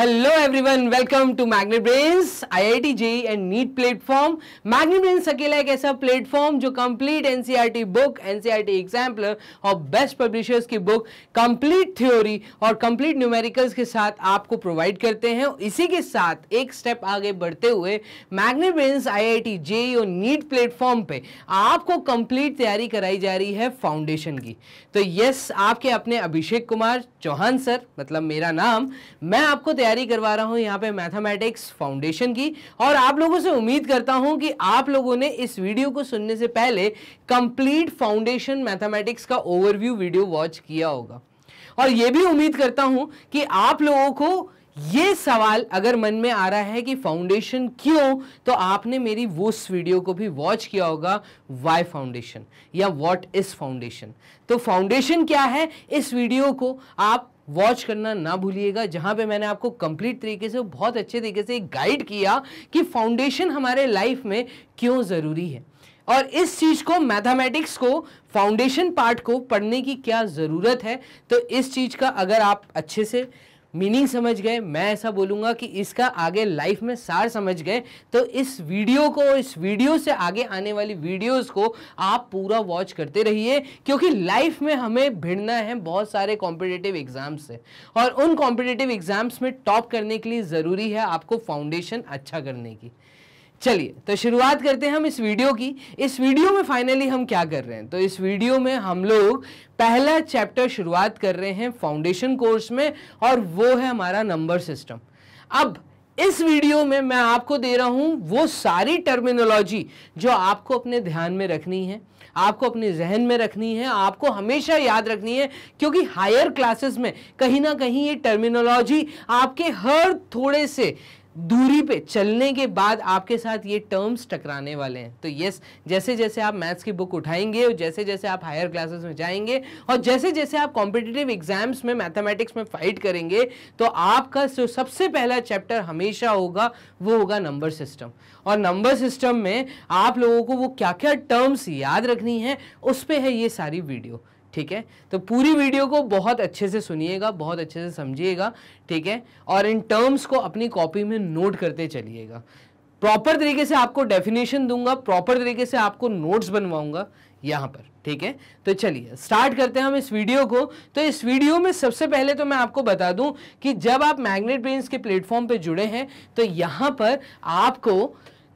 hello everyone welcome to Magnet brains IIT JEE and NEET platform Magnet Brains अकेला एक ऐसा platform जो complete NCERT book NCERT example और best publishers की book complete theory और complete numericals के साथ आपको प्रोवाइड करते हैं इसी के साथ एक स्टेप आगे बढ़ते हुए मैग्नेट ब्रेन्स टी जे और नीट प्लेटफॉर्म पे आपको कंप्लीट तैयारी कराई जा रही है फाउंडेशन की तो यस आपके अपने अभिषेक कुमार चौहान सर मतलब मेरा नाम मैं आपको तैयारी करवा रहा हूँ यहाँ पे मैथमेटिक्स फाउंडेशन की और आप लोगों से उम्मीद करता हूँ कि आप लोगों ने इस वीडियो को सुनने से पहले कंप्लीट फाउंडेशन मैथमेटिक्स का ओवरव्यू वीडियो वॉच किया होगा और ये भी उम्मीद करता हूँ कि आप लोगों को ये सवाल अगर मन में आ रहा है कि फाउंडेशन क्यों तो आपने मेरी वो उस वीडियो को भी वॉच किया होगा वाई फाउंडेशन या व्हाट इज़ फाउंडेशन तो फाउंडेशन क्या है इस वीडियो को आप वॉच करना ना भूलिएगा जहाँ पे मैंने आपको कंप्लीट तरीके से बहुत अच्छे तरीके से गाइड किया कि फाउंडेशन हमारे लाइफ में क्यों ज़रूरी है और इस चीज़ को मैथमेटिक्स को फाउंडेशन पार्ट को पढ़ने की क्या ज़रूरत है तो इस चीज़ का अगर आप अच्छे से मीनिंग समझ गए मैं ऐसा बोलूँगा कि इसका आगे लाइफ में सार समझ गए तो इस वीडियो को इस वीडियो से आगे आने वाली वीडियोस को आप पूरा वॉच करते रहिए क्योंकि लाइफ में हमें भिड़ना है बहुत सारे कॉम्पिटेटिव एग्ज़ाम्स से और उन कॉम्पिटेटिव एग्ज़ाम्स में टॉप करने के लिए ज़रूरी है आपको फाउंडेशन अच्छा करने की चलिए तो शुरुआत करते हैं हम इस वीडियो की इस वीडियो में फाइनली हम क्या कर रहे हैं तो इस वीडियो में हम लोग पहला चैप्टर शुरुआत कर रहे हैं फाउंडेशन कोर्स में और वो है हमारा नंबर सिस्टम अब इस वीडियो में मैं आपको दे रहा हूं वो सारी टर्मिनोलॉजी जो आपको अपने ध्यान में रखनी है आपको अपने जहन में रखनी है आपको हमेशा याद रखनी है क्योंकि हायर क्लासेस में कहीं ना कहीं ये टर्मिनोलॉजी आपके हर थोड़े से दूरी पे चलने के बाद आपके साथ ये टर्म्स टकराने वाले हैं तो यस जैसे जैसे आप मैथ्स की बुक उठाएंगे और जैसे जैसे आप हायर क्लासेस में जाएंगे और जैसे जैसे आप कॉम्पिटिटिव एग्जाम्स में मैथमेटिक्स में फाइट करेंगे तो आपका जो सबसे पहला चैप्टर हमेशा होगा वो होगा नंबर सिस्टम और नंबर सिस्टम में आप लोगों को वो क्या क्या टर्म्स याद रखनी है उस पर है ये सारी वीडियो ठीक है तो पूरी वीडियो को बहुत अच्छे से सुनिएगा बहुत अच्छे से समझिएगा ठीक है और इन टर्म्स को अपनी कॉपी में नोट करते चलिएगा प्रॉपर तरीके से आपको डेफिनेशन दूंगा प्रॉपर तरीके से आपको नोट्स बनवाऊंगा यहाँ पर ठीक है तो चलिए स्टार्ट करते हैं हम इस वीडियो को तो इस वीडियो में सबसे पहले तो मैं आपको बता दूं कि जब आप मैग्नेट ब्रेन्स के प्लेटफॉर्म पे जुड़े हैं तो यहाँ पर आपको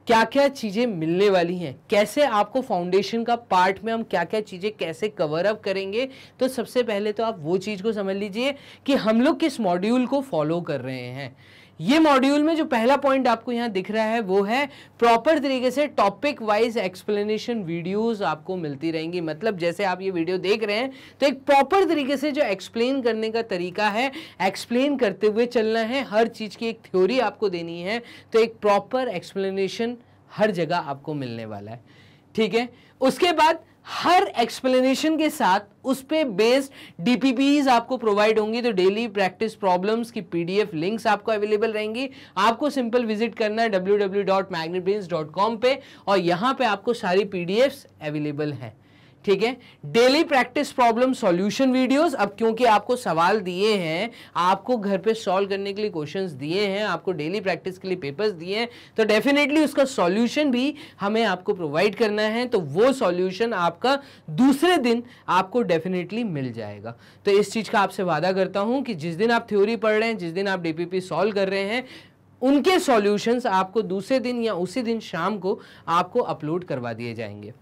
क्या क्या चीज़ें मिलने वाली हैं कैसे आपको फाउंडेशन का पार्ट में हम क्या क्या चीज़ें कैसे कवर अप करेंगे तो सबसे पहले तो आप वो चीज़ को समझ लीजिए कि हम लोग किस मॉड्यूल को फॉलो कर रहे हैं ये मॉड्यूल में जो पहला पॉइंट आपको यहाँ दिख रहा है वो है प्रॉपर तरीके से टॉपिक वाइज एक्सप्लेनेशन वीडियोस आपको मिलती रहेंगी मतलब जैसे आप ये वीडियो देख रहे हैं तो एक प्रॉपर तरीके से जो एक्सप्लेन करने का तरीका है एक्सप्लेन करते हुए चलना है हर चीज़ की एक थ्योरी आपको देनी है तो एक प्रॉपर एक्सप्लेनेशन हर जगह आपको मिलने वाला है ठीक है उसके बाद हर एक्सप्लेनेशन के साथ उस पर बेस्ड डीपीपीज आपको प्रोवाइड होंगी तो डेली प्रैक्टिस प्रॉब्लम्स की पीडीएफ लिंक्स आपको अवेलेबल रहेंगी आपको सिंपल विजिट करना है डब्ल्यू पे और यहाँ पे आपको सारी पीडीएफ्स अवेलेबल हैं ठीक है daily practice problem solution videos अब क्योंकि आपको सवाल दिए हैं आपको घर पे सॉल्व करने के लिए क्वेश्चंस दिए हैं आपको डेली प्रैक्टिस के लिए पेपर्स दिए हैं तो डेफिनेटली उसका सॉल्यूशन भी हमें आपको प्रोवाइड करना है तो वो सॉल्यूशन आपका दूसरे दिन आपको डेफिनेटली मिल जाएगा तो इस चीज़ का आपसे वादा करता हूँ कि जिस दिन आप थ्योरी पढ़ रहे हैं जिस दिन आप डी सॉल्व कर रहे हैं उनके सॉल्यूशंस आपको दूसरे दिन या उसी दिन शाम को आपको अपलोड करवा दिए जाएंगे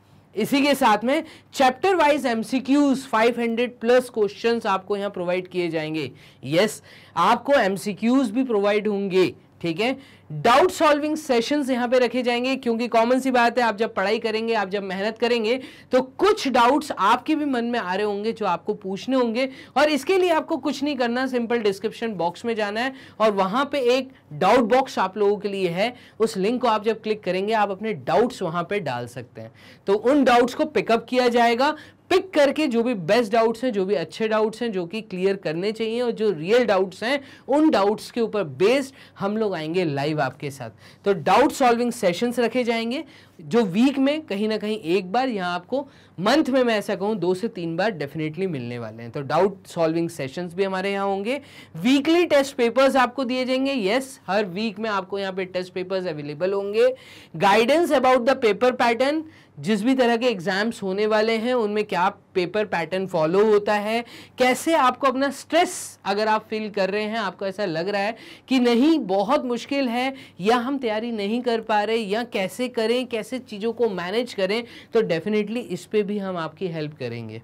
इसी के साथ में chapter wise MCQs 500 plus questions आपको यहां प्रोवाइड किए जाएंगे यस yes, आपको एमसीक्यूज भी प्रोवाइड होंगे ठीक है डाउट सॉल्विंग सेशंस यहां पे रखे जाएंगे क्योंकि कॉमन सी बात है आप जब पढ़ाई करेंगे आप जब मेहनत करेंगे तो कुछ डाउट्स आपके भी मन में आ रहे होंगे जो आपको पूछने होंगे और इसके लिए आपको कुछ नहीं करना सिंपल डिस्क्रिप्शन बॉक्स में जाना है और वहां पे एक डाउट बॉक्स आप लोगों के लिए है उस लिंक को आप जब क्लिक करेंगे आप अपने डाउट्स वहां पर डाल सकते हैं तो उन डाउट्स को पिकअप किया जाएगा पिक करके जो भी बेस्ट डाउट्स हैं जो भी अच्छे डाउट्स हैं जो कि क्लियर करने चाहिए और जो रियल डाउट्स हैं उन डाउट्स के ऊपर बेस्ड हम लोग आएंगे लाइव आपके साथ तो डाउट सॉल्विंग सेशंस रखे जाएंगे जो वीक में कहीं ना कहीं एक बार यहाँ आपको मंथ में मैं ऐसा कहूँ दो से तीन बार डेफिनेटली मिलने वाले हैं तो डाउट सॉल्विंग सेशंस भी हमारे यहाँ होंगे वीकली टेस्ट पेपर्स आपको दिए जाएंगे यस हर वीक में आपको यहाँ पे टेस्ट पेपर्स अवेलेबल होंगे guidance about the paper pattern जिस भी तरह के एग्जाम्स होने वाले हैं उनमें क्या पेपर पैटर्न फॉलो होता है कैसे आपको अपना स्ट्रेस अगर आप फील कर रहे हैं आपको ऐसा लग रहा है कि नहीं बहुत मुश्किल है या हम तैयारी नहीं कर पा रहे या कैसे करें कैसे कैसे चीज़ों को मैनेज करें तो डेफिनेटली इस पर भी हम आपकी हेल्प करेंगे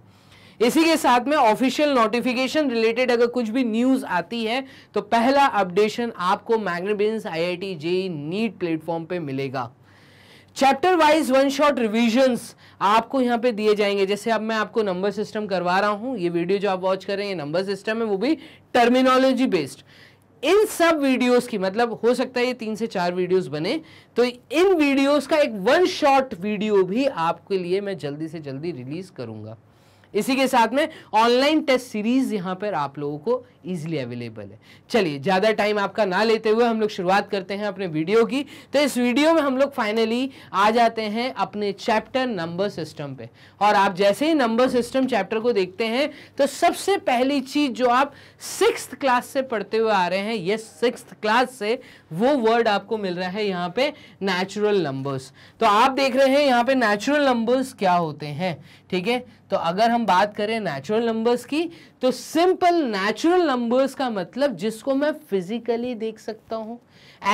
इसी के साथ में ऑफिशियल नोटिफिकेशन रिलेटेड अगर कुछ भी न्यूज़ आती है तो पहला अपडेशन आपको Magnet Brains IIT JEE NEET platform पे मिलेगा chapter wise one shot revisions आपको यहाँ पे दिए जाएंगे जैसे अब मैं आपको नंबर सिस्टम करवा रहा हूँ ये वीडियो जो आप वॉच कर रहे हैं ये नंबर सिस्टम है वो भी टर्मिनोलॉजी बेस्ड इन सब वीडियोस की मतलब हो सकता है ये तीन से चार वीडियोस बने तो इन वीडियोस का एक वन शॉट वीडियो भी आपके लिए मैं जल्दी से जल्दी रिलीज करूंगा इसी के साथ में ऑनलाइन टेस्ट सीरीज यहाँ पर आप लोगों को ईजिली अवेलेबल है चलिए ज़्यादा टाइम आपका ना लेते हुए हम लोग शुरुआत करते हैं अपने वीडियो की तो इस वीडियो में हम लोग फाइनली आ जाते हैं अपने चैप्टर नंबर सिस्टम पे और आप जैसे ही नंबर सिस्टम चैप्टर को देखते हैं तो सबसे पहली चीज़ जो आप सिक्स क्लास से पढ़ते हुए आ रहे हैं ये सिक्स क्लास से वो वर्ड आपको मिल रहा है यहाँ पे नेचुरल नंबर्स तो आप देख रहे हैं यहाँ पे नेचुरल नंबर्स क्या होते हैं ठीक है तो अगर हम बात करें नेचुरल नंबर्स की तो सिंपल नेचुरल नंबर्स का मतलब जिसको मैं फिजिकली देख सकता हूँ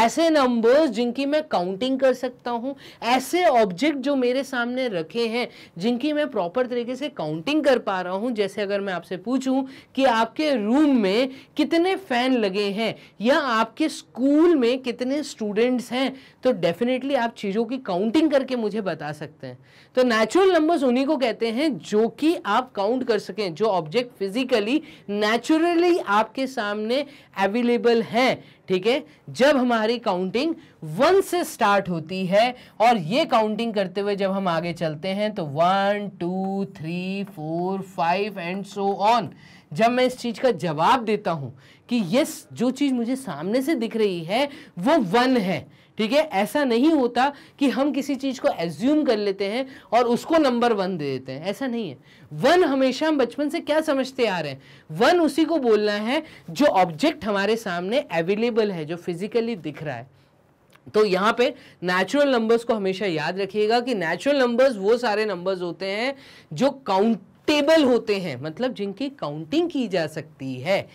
ऐसे नंबर्स जिनकी मैं काउंटिंग कर सकता हूँ ऐसे ऑब्जेक्ट जो मेरे सामने रखे हैं जिनकी मैं प्रॉपर तरीके से काउंटिंग कर पा रहा हूँ जैसे अगर मैं आपसे पूछूं कि आपके रूम में कितने फ़ैन लगे हैं या आपके स्कूल में कितने स्टूडेंट्स हैं तो डेफिनेटली आप चीज़ों की काउंटिंग करके मुझे बता सकते हैं तो नेचुरल नंबर्स उन्हीं को कहते हैं जो कि आप काउंट कर सकें जो ऑब्जेक्ट फिजिकली नेचुरली आपके सामने अवेलेबल हैं ठीक है जब हमारी काउंटिंग वन से स्टार्ट होती है और ये काउंटिंग करते हुए जब हम आगे चलते हैं तो one two three four five and so on जब मैं इस चीज़ का जवाब देता हूं कि यस जो चीज़ मुझे सामने से दिख रही है वो वन है ठीक है ऐसा नहीं होता कि हम किसी चीज़ को एज्यूम कर लेते हैं और उसको नंबर वन दे देते हैं ऐसा नहीं है वन हमेशा हम बचपन से क्या समझते आ रहे हैं वन उसी को बोलना है जो ऑब्जेक्ट हमारे सामने अवेलेबल है जो फिजिकली दिख रहा है तो यहाँ पे नेचुरल नंबर्स को हमेशा याद रखिएगा कि नेचुरल नंबर्स वो सारे नंबर्स होते हैं जो काउंटेबल होते हैं मतलब जिनकी काउंटिंग की जा सकती है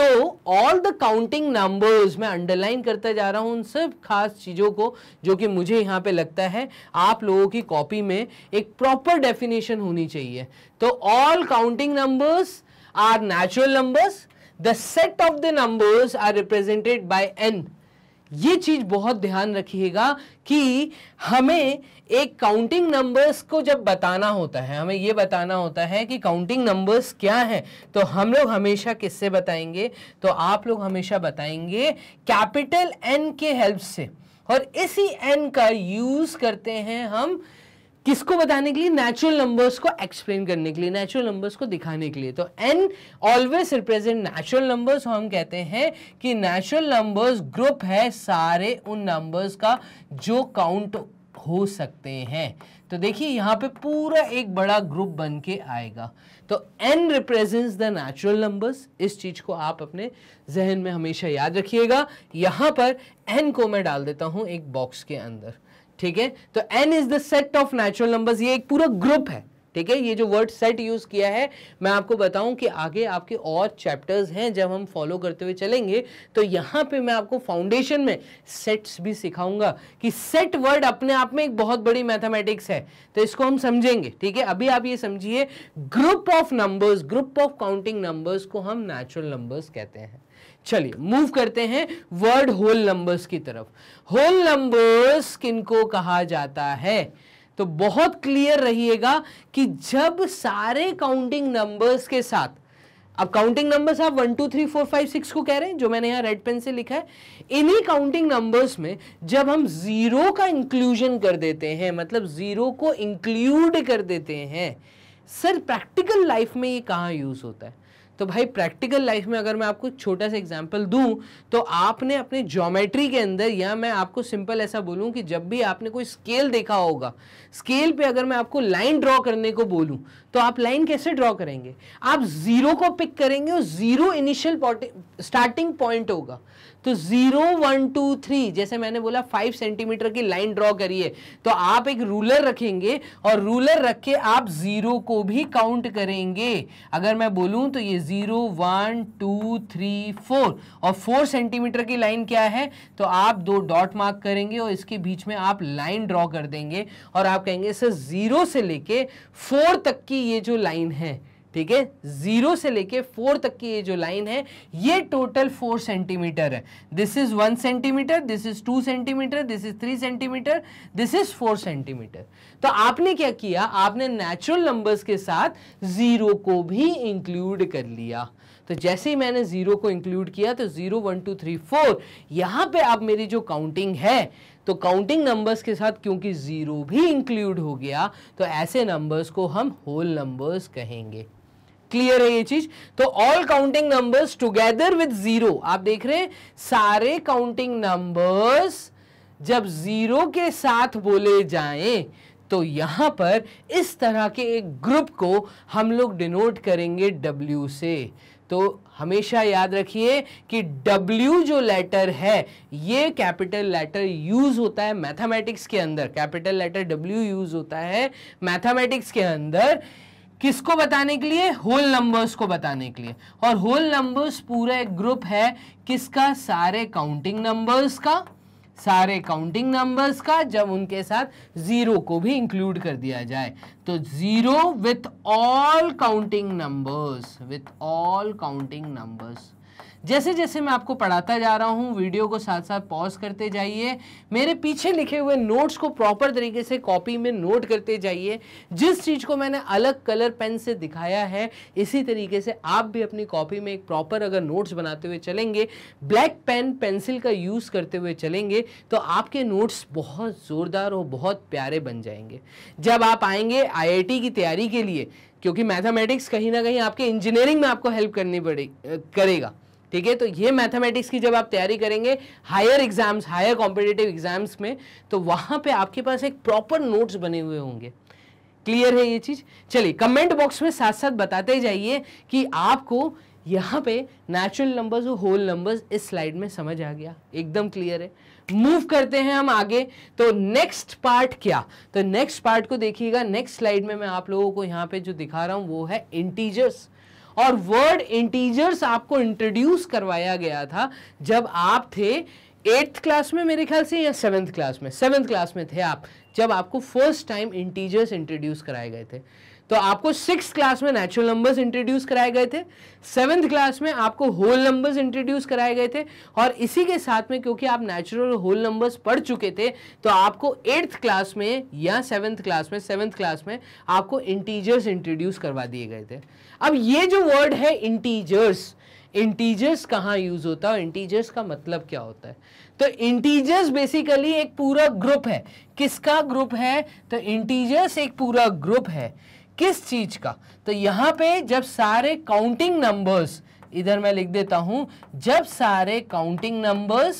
तो ऑल द काउंटिंग नंबर्स मैं अंडरलाइन करता जा रहा हूं उन सब खास चीज़ों को जो कि मुझे यहां पे लगता है आप लोगों की कॉपी में एक प्रॉपर डेफिनेशन होनी चाहिए तो all counting numbers are natural numbers the set of the numbers are represented by N ये चीज़ बहुत ध्यान रखिएगा कि हमें एक काउंटिंग नंबर्स को जब बताना होता है हमें ये बताना होता है कि काउंटिंग नंबर्स क्या हैं तो हम लोग हमेशा किससे बताएंगे तो आप लोग हमेशा बताएंगे कैपिटल एन के हेल्प से और इसी एन का यूज़ करते हैं हम किसको बताने के लिए नेचुरल नंबर्स को एक्सप्लेन करने के लिए नेचुरल नंबर्स को दिखाने के लिए तो N always represent natural numbers हम कहते हैं कि नेचुरल नंबर्स ग्रुप है सारे उन नंबर्स का जो काउंट हो सकते हैं तो देखिए यहाँ पे पूरा एक बड़ा ग्रुप बन के आएगा तो n represents the natural numbers इस चीज़ को आप अपने जहन में हमेशा याद रखिएगा यहाँ पर n को मैं डाल देता हूँ एक बॉक्स के अंदर ठीक है तो n is the set of natural numbers ये एक पूरा ग्रुप है ठीक है ये जो वर्ड सेट यूज़ किया है मैं आपको बताऊं कि आगे आपके और चैप्टर्स हैं जब हम फॉलो करते हुए चलेंगे तो यहाँ पे मैं आपको फाउंडेशन में सेट्स भी सिखाऊंगा कि सेट वर्ड अपने आप में एक बहुत बड़ी मैथमेटिक्स है तो इसको हम समझेंगे ठीक है अभी आप ये समझिए group of numbers group of counting numbers को हम नेचुरल नंबर्स कहते हैं चलिए मूव करते हैं वर्ड होल नंबर्स की तरफ होल नंबर्स किनको कहा जाता है तो बहुत क्लियर रहिएगा कि जब सारे काउंटिंग नंबर्स के साथ अब काउंटिंग नंबर्स आप one two three four five six को कह रहे हैं जो मैंने यहां रेड पेन से लिखा है इन्हीं काउंटिंग नंबर्स में जब हम जीरो का इंक्लूजन कर देते हैं मतलब जीरो को इंक्लूड कर देते हैं सर प्रैक्टिकल लाइफ में ये कहां यूज़ होता है तो भाई प्रैक्टिकल लाइफ में अगर मैं आपको छोटा सा एग्जाम्पल दूँ तो आपने अपने जोमेट्री के अंदर या मैं आपको सिंपल ऐसा बोलूँ कि जब भी आपने कोई स्केल देखा होगा स्केल पे अगर मैं आपको लाइन ड्रॉ करने को बोलूँ तो आप लाइन कैसे ड्रॉ करेंगे आप जीरो को पिक करेंगे और जीरो इनिशियल स्टार्टिंग पॉइंट होगा तो जीरो वन टू थ्री जैसे मैंने बोला फाइव सेंटीमीटर की लाइन ड्रॉ करिए तो आप एक रूलर रखेंगे और रूलर रख के आप जीरो को भी काउंट करेंगे अगर मैं बोलूं तो ये zero one two three four और फोर सेंटीमीटर की लाइन क्या है तो आप दो डॉट मार्क करेंगे और इसके बीच में आप लाइन ड्रॉ कर देंगे और आप कहेंगे सर जीरो से लेके फोर तक की की ये जो लाइन है ठीक है जीरो से लेके फोर तक की ये जो लाइन है ये टोटल फोर सेंटीमीटर है this is one centimetre this is two centimetre this is three centimetre this is four centimetre तो आपने क्या किया आपने नेचुरल नंबर्स के साथ जीरो को भी इंक्लूड कर लिया तो जैसे ही मैंने जीरो को इंक्लूड किया तो zero one two three four यहां पर अब मेरी जो काउंटिंग है तो काउंटिंग नंबर्स के साथ क्योंकि ज़ीरो भी इंक्लूड हो गया तो ऐसे नंबर्स को हम होल नंबर्स कहेंगे क्लियर है ये चीज तो all counting numbers together with zero आप देख रहे हैं सारे काउंटिंग नंबर्स जब जीरो के साथ बोले जाएं तो यहां पर इस तरह के एक ग्रुप को हम लोग डिनोट करेंगे डब्ल्यू से तो हमेशा याद रखिए कि W जो लेटर है ये कैपिटल लेटर यूज होता है मैथमेटिक्स के अंदर कैपिटल लेटर W यूज होता है मैथमेटिक्स के अंदर किसको बताने के लिए होल नंबर्स को बताने के लिए और होल नंबर्स पूरा एक ग्रुप है किसका सारे काउंटिंग नंबर्स का सारे काउंटिंग नंबर्स का जब उनके साथ ज़ीरो को भी इंक्लूड कर दिया जाए तो zero with all counting numbers with all counting numbers जैसे जैसे मैं आपको पढ़ाता जा रहा हूँ वीडियो को साथ साथ पॉज करते जाइए मेरे पीछे लिखे हुए नोट्स को प्रॉपर तरीके से कॉपी में नोट करते जाइए जिस चीज़ को मैंने अलग कलर पेन से दिखाया है इसी तरीके से आप भी अपनी कॉपी में एक प्रॉपर अगर नोट्स बनाते हुए चलेंगे ब्लैक पेन पेंसिल का यूज़ करते हुए चलेंगे तो आपके नोट्स बहुत ज़ोरदार और बहुत प्यारे बन जाएंगे जब आप आएंगे आई की तैयारी के लिए क्योंकि मैथमेटिक्स कहीं ना कहीं आपके इंजीनियरिंग में आपको हेल्प करनी पड़े करेगा ठीक है तो ये मैथमेटिक्स की जब आप तैयारी करेंगे higher exams higher competitive exams में तो वहां पे आपके पास एक प्रॉपर नोट्स बने हुए होंगे क्लियर है ये चीज़ चलिए कमेंट बॉक्स में साथ साथ बताते जाइए कि आपको यहाँ पे नेचुरल नंबर्स और होल नंबर्स इस स्लाइड में समझ आ गया एकदम क्लियर है मूव करते हैं हम आगे तो नेक्स्ट पार्ट क्या तो नेक्स्ट पार्ट को देखिएगा नेक्स्ट स्लाइड में मैं आप लोगों को यहाँ पे जो दिखा रहा हूँ वो है इंटीजर्स और वर्ड इंटीजर्स आपको इंट्रोड्यूस करवाया गया था जब आप थे एट्थ क्लास में मेरे ख्याल से या सेवन्थ क्लास में सेवन्थ क्लास में थे आप जब आपको फर्स्ट टाइम इंटीजर्स इंट्रोड्यूस कराए गए थे तो आपको सिक्स क्लास में नेचुरल नंबर्स इंट्रोड्यूस कराए गए थे सेवन्थ क्लास में आपको होल नंबर्स इंट्रोड्यूस कराए गए थे और इसी के साथ में क्योंकि आप नेचुरल होल नंबर्स पढ़ चुके थे तो आपको एट्थ क्लास में या सेवन्थ क्लास में सेवन्थ क्लास में आपको इंटीजर्स इंट्रोड्यूस करवा दिए गए थे अब ये जो वर्ड है इंटीजर्स इंटीजर्स कहाँ यूज होता है और इंटीजर्स का मतलब क्या होता है तो इंटीजर्स बेसिकली एक पूरा ग्रुप है किसका ग्रुप है तो इंटीजर्स एक पूरा ग्रुप है किस चीज का तो यहां पे जब सारे काउंटिंग नंबर्स इधर मैं लिख देता हूं जब सारे काउंटिंग नंबर्स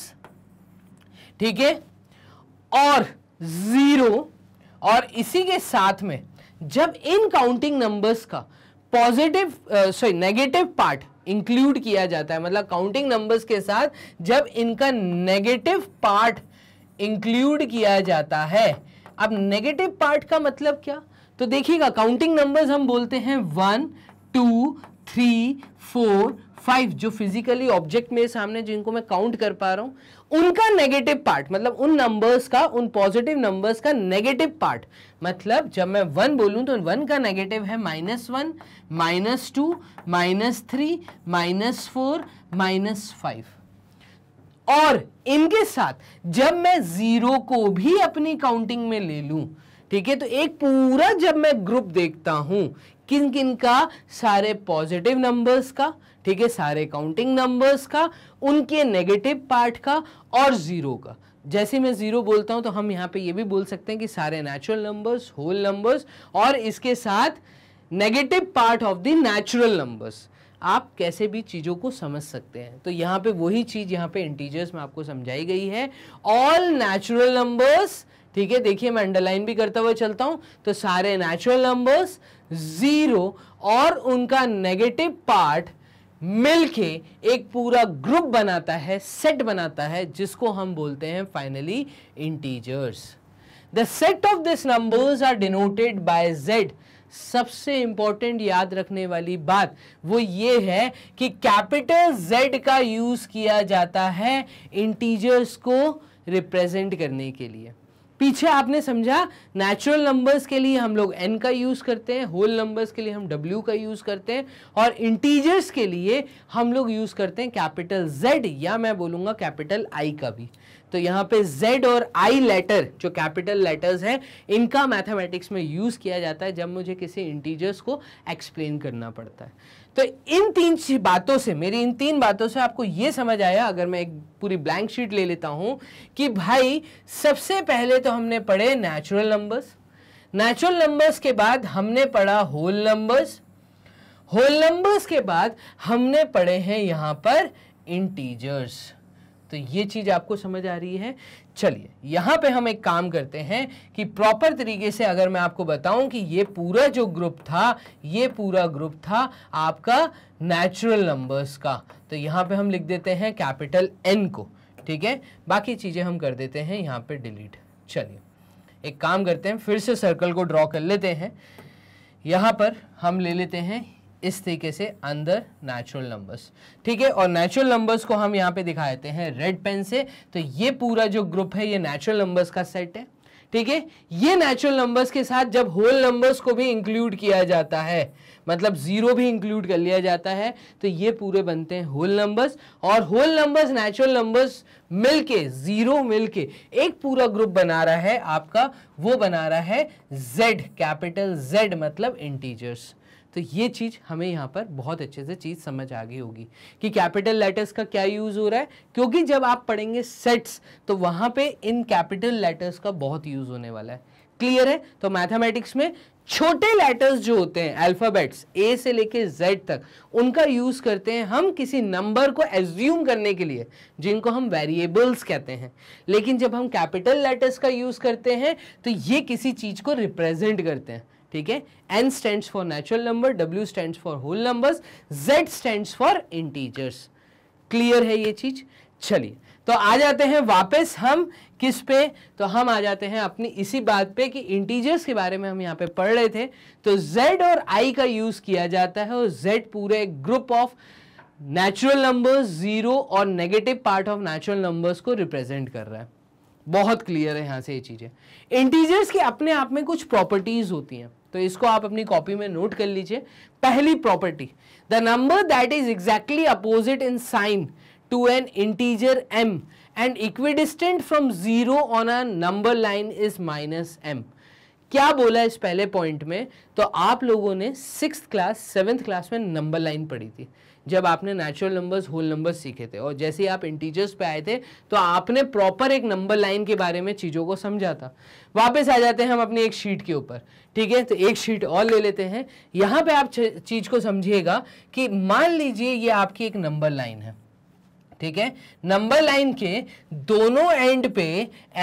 ठीक है और जीरो और इसी के साथ में जब इन काउंटिंग नंबर्स का positive sorry negative part include किया जाता है मतलब काउंटिंग नंबर्स के साथ जब इनका नेगेटिव पार्ट इंक्लूड किया जाता है अब नेगेटिव पार्ट का मतलब क्या तो देखिएगा काउंटिंग नंबर्स हम बोलते हैं one two three four five जो फिजिकली ऑब्जेक्ट मेरे सामने जिनको मैं काउंट कर पा रहा हूं उनका नेगेटिव पार्ट मतलब उन नंबर्स का उन पॉजिटिव नंबर्स का नेगेटिव पार्ट मतलब जब मैं वन बोलूं तो वन का नेगेटिव है minus one minus two minus three minus four minus five और इनके साथ जब मैं ज़ीरो को भी अपनी काउंटिंग में ले लूं ठीक है तो एक पूरा जब मैं ग्रुप देखता हूं किन किन का सारे पॉजिटिव नंबर्स का ठीक है सारे काउंटिंग नंबर्स का उनके नेगेटिव पार्ट का और ज़ीरो का जैसे मैं ज़ीरो बोलता हूं तो हम यहाँ पे ये भी बोल सकते हैं कि सारे नेचुरल नंबर्स होल नंबर्स और इसके साथ negative part of the natural numbers आप कैसे भी चीज़ों को समझ सकते हैं तो यहां पे वही चीज़ यहाँ पे इंटीजर्स में आपको समझाई गई है ऑल नेचुरल नंबर्स ठीक है देखिए मैं अंडरलाइन भी करता हुआ चलता हूँ तो सारे नेचुरल नंबर्स ज़ीरो और उनका नेगेटिव पार्ट मिलके एक पूरा ग्रुप बनाता है सेट बनाता है जिसको हम बोलते हैं finally integers the set of this numbers are denoted by Z सबसे इंपॉर्टेंट याद रखने वाली बात वो ये है कि कैपिटल जेड का यूज किया जाता है इंटीजर्स को रिप्रेजेंट करने के लिए पीछे आपने समझा नेचुरल नंबर्स के लिए हम लोग एन का यूज़ करते हैं होल नंबर्स के लिए हम डब्ल्यू का यूज़ करते हैं और इंटीजर्स के लिए हम लोग यूज़ करते हैं कैपिटल जेड या मैं बोलूँगा कैपिटल आई का भी तो यहाँ पे Z और I लेटर जो कैपिटल लेटर्स हैं इनका मैथमेटिक्स में यूज़ किया जाता है जब मुझे किसी इंटीजर्स को एक्सप्लेन करना पड़ता है तो इन तीन बातों से मेरी इन तीन बातों से आपको यह समझ आया अगर मैं एक पूरी ब्लैंक शीट ले लेता हूं कि भाई सबसे पहले तो हमने पढ़े नेचुरल नंबर्स नेचुरल नंबर्स के बाद हमने पढ़ा होल नंबर्स होल नंबर्स के बाद हमने पढ़े हैं यहां पर इंटीजर्स तो ये चीज़ आपको समझ आ रही है चलिए यहाँ पे हम एक काम करते हैं कि प्रॉपर तरीके से अगर मैं आपको बताऊं कि ये पूरा जो ग्रुप था ये पूरा ग्रुप था आपका नेचुरल नंबर्स का तो यहाँ पे हम लिख देते हैं कैपिटल एन को ठीक है बाकी चीज़ें हम कर देते हैं यहाँ पे डिलीट चलिए एक काम करते हैं फिर से सर्कल को ड्रॉ कर लेते हैं यहाँ पर हम ले लेते हैं इस तरीके से अंदर नेचुरल नंबर्स ठीक है और नेचुरल नंबर्स को हम यहाँ पे दिखा देते हैं रेड पेन से तो ये पूरा जो ग्रुप है ये नेचुरल नंबर्स का सेट है ठीक है ये नेचुरल नंबर्स के साथ जब होल नंबर्स को भी इंक्लूड किया जाता है मतलब ज़ीरो भी इंक्लूड कर लिया जाता है तो ये पूरे बनते हैं होल नंबर्स और होल नंबर्स नेचुरल नंबर्स मिलके ज़ीरो मिलके एक पूरा ग्रुप बना रहा है आपका वो बना रहा है जेड कैपिटल जेड मतलब इंटीजर्स तो ये चीज़ हमें यहाँ पर बहुत अच्छे से चीज़ समझ आ गई होगी कि कैपिटल लेटर्स का क्या यूज़ हो रहा है क्योंकि जब आप पढ़ेंगे सेट्स तो वहाँ पे इन कैपिटल लेटर्स का बहुत यूज़ होने वाला है क्लियर है तो मैथमेटिक्स में छोटे लेटर्स जो होते हैं अल्फ़ाबेट्स ए से लेके जेड तक उनका यूज़ करते हैं हम किसी नंबर को एज्यूम करने के लिए जिनको हम वेरिएबल्स कहते हैं लेकिन जब हम कैपिटल लेटर्स का यूज़ करते हैं तो ये किसी चीज़ को रिप्रेजेंट करते हैं ठीक है N stand for natural number W stand for whole number Z stand for integers clear है ये चीज चलिए तो आ जाते हैं वापस हम किस पे तो हम आ जाते हैं अपनी इसी बात पे कि इंटीजर्स के बारे में हम यहाँ पे पढ़ रहे थे तो z और i का यूज़ किया जाता है और z पूरे group of natural numbers zero और negative part of natural numbers को रिप्रेजेंट कर रहा है बहुत क्लियर है यहाँ से ये चीज़ें इंटीजर्स के अपने आप में कुछ प्रॉपर्टीज़ होती हैं तो इसको आप अपनी कॉपी में नोट कर लीजिए पहली property the number that is exactly opposite in sign to an integer m and equidistant from zero on a number line is minus m क्या बोला इस पहले पॉइंट में तो आप लोगों ने सिक्स क्लास सेवेंथ क्लास में नंबर लाइन पढ़ी थी जब आपने नेचुरल नंबर्स होल नंबर्स सीखे थे और जैसे ही आप इंटीजर्स पे आए थे तो आपने प्रॉपर एक नंबर लाइन के बारे में चीज़ों को समझा था वापस आ जाते हैं हम अपनी एक शीट के ऊपर ठीक है तो एक शीट और ले लेते हैं यहाँ पे आप चीज़ को समझिएगा कि मान लीजिए ये आपकी एक नंबर लाइन है ठीक है नंबर लाइन के दोनों एंड पे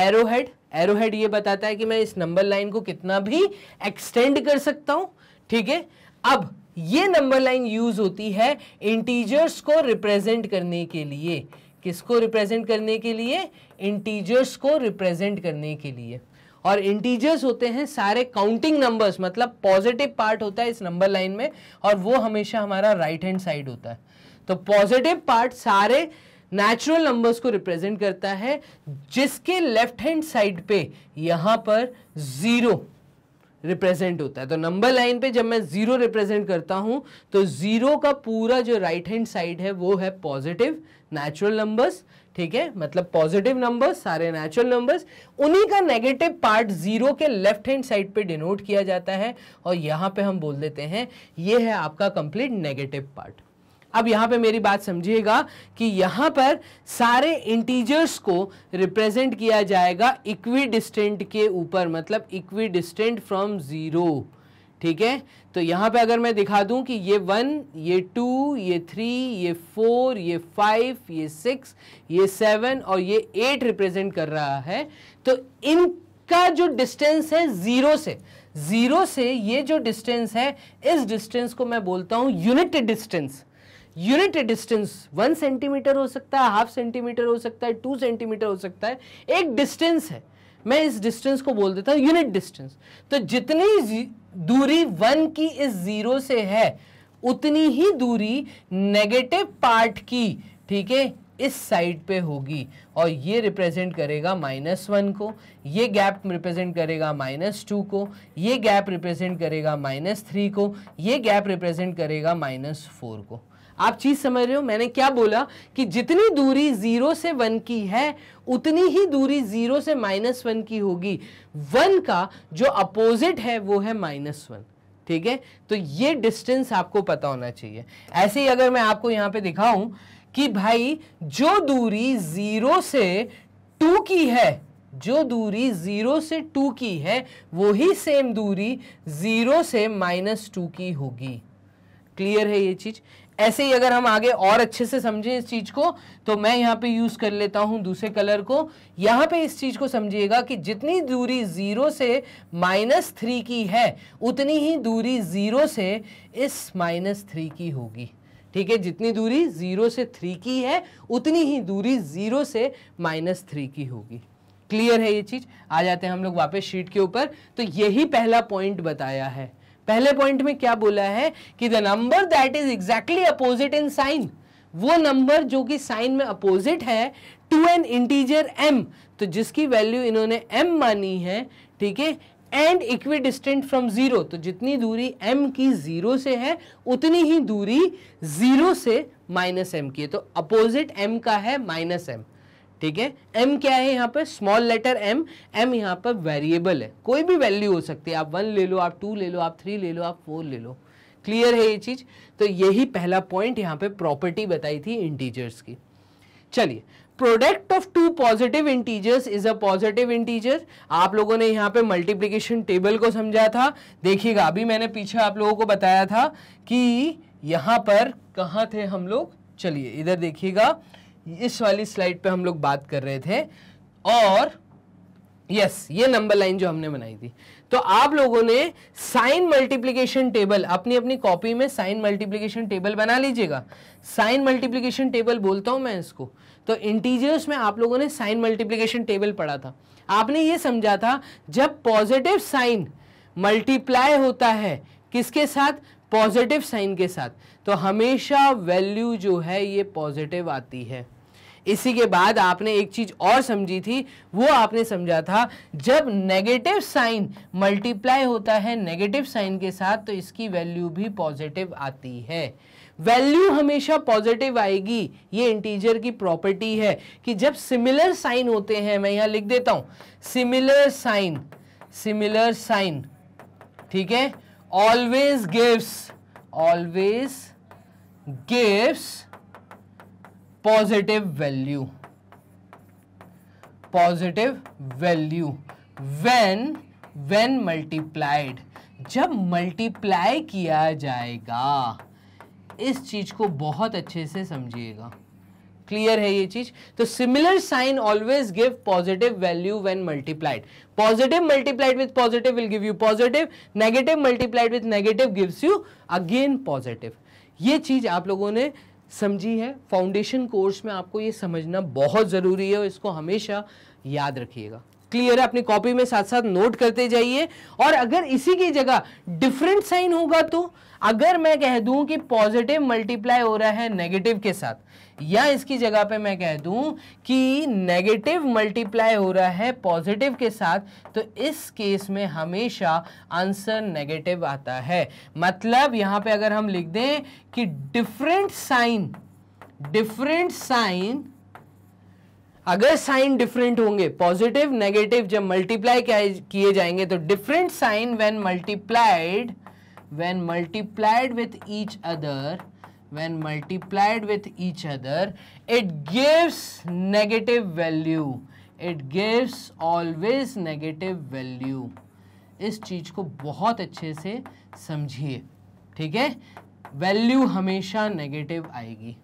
एरोहेड एरोहेड ये बताता है कि मैं इस नंबर लाइन को कितना भी एक्सटेंड कर सकता हूँ ठीक है अब ये नंबर लाइन यूज होती है इंटीजर्स को रिप्रेजेंट करने के लिए किसको रिप्रेजेंट करने के लिए इंटीजर्स को रिप्रेजेंट करने के लिए और इंटीजर्स होते हैं सारे काउंटिंग नंबर्स मतलब पॉजिटिव पार्ट होता है इस नंबर लाइन में और वो हमेशा हमारा राइट हैंड साइड होता है तो पॉजिटिव पार्ट सारे नेचुरल नंबर्स को रिप्रेजेंट करता है जिसके लेफ्ट हैंड साइड पे यहाँ पर ज़ीरो रिप्रेजेंट होता है तो नंबर लाइन पे जब मैं ज़ीरो रिप्रेजेंट करता हूँ तो ज़ीरो का पूरा जो राइट हैंड साइड है वो है पॉजिटिव नेचुरल नंबर्स ठीक है मतलब पॉजिटिव नंबर्स सारे नेचुरल नंबर्स उन्हीं का नेगेटिव पार्ट जीरो के लेफ्ट हैंड साइड पे डिनोट किया जाता है और यहां पे हम बोल देते हैं ये है आपका कंप्लीट नेगेटिव पार्ट अब यहां पे मेरी बात समझिएगा कि यहां पर सारे इंटीजर्स को रिप्रेजेंट किया जाएगा इक्वी के ऊपर मतलब इक्वी फ्रॉम ज़ीरो ठीक है तो यहाँ पे अगर मैं दिखा दूँ कि ये वन ये टू ये थ्री ये फोर ये फाइव ये सिक्स ये सेवन और ये एट रिप्रेजेंट कर रहा है तो इनका जो डिस्टेंस है ज़ीरो से ज़ीरो से ये जो डिस्टेंस है इस डिस्टेंस को मैं बोलता हूँ unit distance unit distance one centimetre हो सकता है हाफ सेंटीमीटर हो सकता है टू सेंटीमीटर हो सकता है एक डिस्टेंस है मैं इस डिस्टेंस को बोल देता हूँ यूनिट डिस्टेंस तो जितनी दूरी वन की इस जीरो से है उतनी ही दूरी नेगेटिव पार्ट की ठीक है इस साइड पे होगी और ये रिप्रेजेंट करेगा माइनस वन को ये गैप रिप्रेजेंट करेगा माइनस टू को ये गैप रिप्रेजेंट करेगा माइनस थ्री को ये गैप रिप्रेजेंट करेगा माइनस फोर को आप चीज समझ रहे हो मैंने क्या बोला कि जितनी दूरी जीरो से वन की है उतनी ही दूरी जीरो से माइनस वन की होगी वन का जो अपोजिट है वो है माइनस वन ठीक है तो ये डिस्टेंस आपको पता होना चाहिए ऐसे ही अगर मैं आपको यहां पे दिखाऊं कि भाई जो दूरी जीरो से टू की है जो दूरी जीरो से टू की है वो ही सेम दूरी जीरो से माइनस टू की होगी क्लियर है ये चीज ऐसे ही अगर हम आगे और अच्छे से समझें इस चीज़ को तो मैं यहाँ पे यूज़ कर लेता हूँ दूसरे कलर को यहाँ पे इस चीज़ को समझिएगा कि जितनी दूरी ज़ीरो से माइनस थ्री की है उतनी ही दूरी ज़ीरो से इस माइनस थ्री की होगी ठीक है जितनी दूरी ज़ीरो से थ्री की है उतनी ही दूरी ज़ीरो से माइनस थ्री की होगी क्लियर है ये चीज़ आ जाते हैं हम लोग वापस शीट के ऊपर तो यही पहला पॉइंट बताया है पहले पॉइंट में क्या बोला है कि the number that is exactly opposite in sign वो नंबर जो कि साइन में अपोजिट है टू एन इंटीजियर एम तो जिसकी वैल्यू इन्होंने एम मानी है ठीक है and equidistant from zero तो जितनी दूरी m की जीरो से है उतनी ही दूरी जीरो से माइनस एम की है तो अपोजिट m का है माइनस एम ठीक है एम क्या है यहाँ पर स्मॉल लेटर एम एम यहाँ पर वेरिएबल है कोई भी वैल्यू हो सकती है आप वन ले लो आप टू ले लो आप थ्री ले लो आप फोर ले लो क्लियर है ये चीज़ तो यही पहला पॉइंट यहाँ पे प्रॉपर्टी बताई थी इंटीजर्स की चलिए product of two positive integers is a positive integer आप लोगों ने यहाँ पे मल्टीप्लीकेशन टेबल को समझा था देखिएगा अभी मैंने पीछे आप लोगों को बताया था कि यहाँ पर कहाँ थे हम लोग चलिए इधर देखिएगा इस वाली स्लाइड पे हम लोग बात कर रहे थे और यस yes, ये नंबर लाइन जो हमने बनाई थी तो आप लोगों ने साइन मल्टीप्लीकेशन टेबल अपनी अपनी कॉपी में साइन मल्टीप्लीकेशन टेबल बना लीजिएगा साइन मल्टीप्लीकेशन टेबल बोलता हूँ मैं इसको तो इंटीजियर्स में आप लोगों ने साइन मल्टीप्लीकेशन टेबल पढ़ा था आपने ये समझा था जब पॉजिटिव साइन मल्टीप्लाई होता है किसके साथ पॉजिटिव साइन के साथ तो हमेशा वैल्यू जो है ये पॉजिटिव आती है इसी के बाद आपने एक चीज और समझी थी वो आपने समझा था जब नेगेटिव साइन मल्टीप्लाई होता है नेगेटिव साइन के साथ तो इसकी वैल्यू भी पॉजिटिव आती है वैल्यू हमेशा पॉजिटिव आएगी ये इंटीजर की प्रॉपर्टी है कि जब सिमिलर साइन होते हैं मैं यहां लिख देता हूं सिमिलर साइन सिमिलर साइन ठीक है always gives always gives positive value positive value when when multiplied जब मल्टीप्लाई किया जाएगा इस चीज को बहुत अच्छे से समझिएगा क्लियर है ये चीज तो similar sign always give positive value when multiplied positive multiplied with positive will give you positive negative multiplied with negative gives you again positive ये चीज आप लोगों ने समझी है फाउंडेशन कोर्स में आपको ये समझना बहुत ज़रूरी है और इसको हमेशा याद रखिएगा क्लियर है अपनी कॉपी में साथ साथ नोट करते जाइए और अगर इसी की जगह डिफरेंट साइन होगा तो अगर मैं कह दूं कि पॉजिटिव मल्टीप्लाई हो रहा है नेगेटिव के साथ या इसकी जगह पे मैं कह दूं कि नेगेटिव मल्टीप्लाई हो रहा है पॉजिटिव के साथ तो इस केस में हमेशा आंसर नेगेटिव आता है मतलब यहां पे अगर हम लिख दें कि डिफरेंट साइन डिफरेंट साइन अगर साइन डिफरेंट होंगे पॉजिटिव नेगेटिव जब मल्टीप्लाई किए जाएंगे तो different sign when multiplied when multiplied with each other when multiplied with each other it gives negative value it gives always negative value इस चीज़ को बहुत अच्छे से समझिए ठीक है वैल्यू हमेशा नेगेटिव आएगी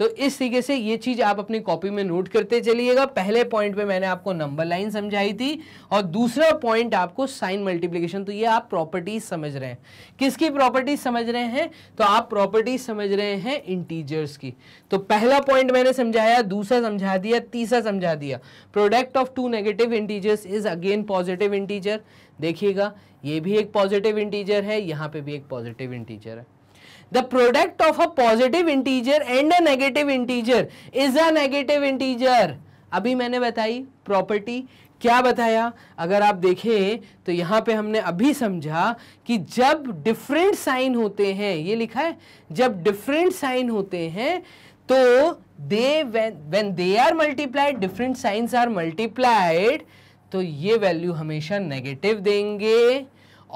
तो इस तरीके से ये चीज़ आप अपनी कॉपी में नोट करते चलिएगा पहले पॉइंट पे मैंने आपको नंबर लाइन समझाई थी और दूसरा पॉइंट आपको साइन मल्टीप्लीकेशन तो ये आप प्रॉपर्टीज समझ रहे हैं किसकी प्रॉपर्टीज समझ रहे हैं तो आप प्रॉपर्टीज समझ रहे हैं इंटीजर्स की तो पहला पॉइंट मैंने समझाया दूसरा समझा दिया तीसरा समझा दिया product of two negative integers is again positive integer देखिएगा ये भी एक पॉजिटिव इंटीजर है यहाँ पे भी एक पॉजिटिव इंटीजर है the product of a positive integer and a negative integer is a negative integer अभी मैंने बताई प्रॉपर्टी क्या बताया अगर आप देखें तो यहाँ पे हमने अभी समझा कि जब डिफरेंट साइन होते हैं ये लिखा है जब डिफरेंट साइन होते हैं तो they when they are multiplied different signs are multiplied तो ये वैल्यू हमेशा नेगेटिव देंगे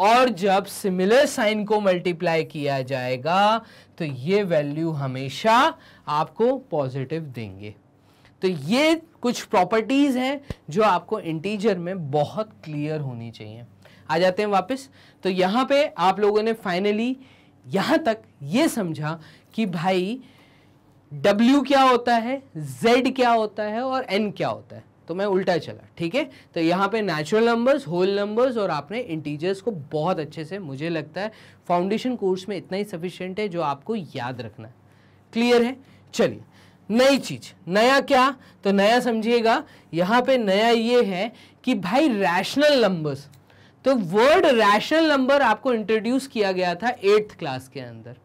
और जब सिमिलर साइन को मल्टीप्लाई किया जाएगा तो ये वैल्यू हमेशा आपको पॉजिटिव देंगे तो ये कुछ प्रॉपर्टीज़ हैं जो आपको इंटीजर में बहुत क्लियर होनी चाहिए आ जाते हैं वापस तो यहाँ पे आप लोगों ने फाइनली यहाँ तक ये समझा कि भाई W क्या होता है Z क्या होता है और N क्या होता है तो मैं उल्टा चला ठीक है तो यहाँ पे नेचुरल नंबर्स होल नंबर्स और आपने इंटीजर्स को बहुत अच्छे से मुझे लगता है फाउंडेशन कोर्स में इतना ही सफिशियंट है जो आपको याद रखना है क्लियर है चलिए नई चीज नया क्या तो नया समझिएगा यहाँ पे नया ये है कि भाई रैशनल नंबर्स तो वर्ड रैशनल नंबर आपको इंट्रोड्यूस किया गया था एट्थ क्लास के अंदर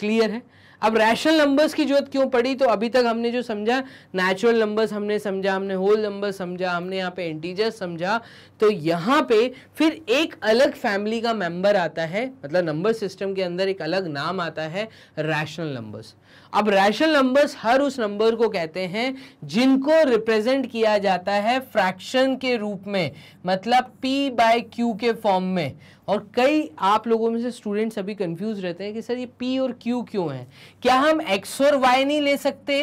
क्लियर है अब रैशनल नंबर्स की जरूरत क्यों पड़ी तो अभी तक हमने जो समझा नेचुरल नंबर्स हमने समझा हमने होल नंबर समझा हमने यहाँ पे इंटीजर्स समझा तो यहाँ पे फिर एक अलग फैमिली का मेंबर आता है मतलब नंबर सिस्टम के अंदर एक अलग नाम आता है रैशनल नंबर्स अब रैशनल नंबर्स हर उस नंबर को कहते हैं जिनको रिप्रेजेंट किया जाता है फ्रैक्शन के रूप में मतलब पी बाय क्यू के फॉर्म में और कई आप लोगों में से स्टूडेंट्स अभी कंफ्यूज रहते हैं कि सर ये पी और क्यू क्यों है क्या हम एक्स और वाई नहीं ले सकते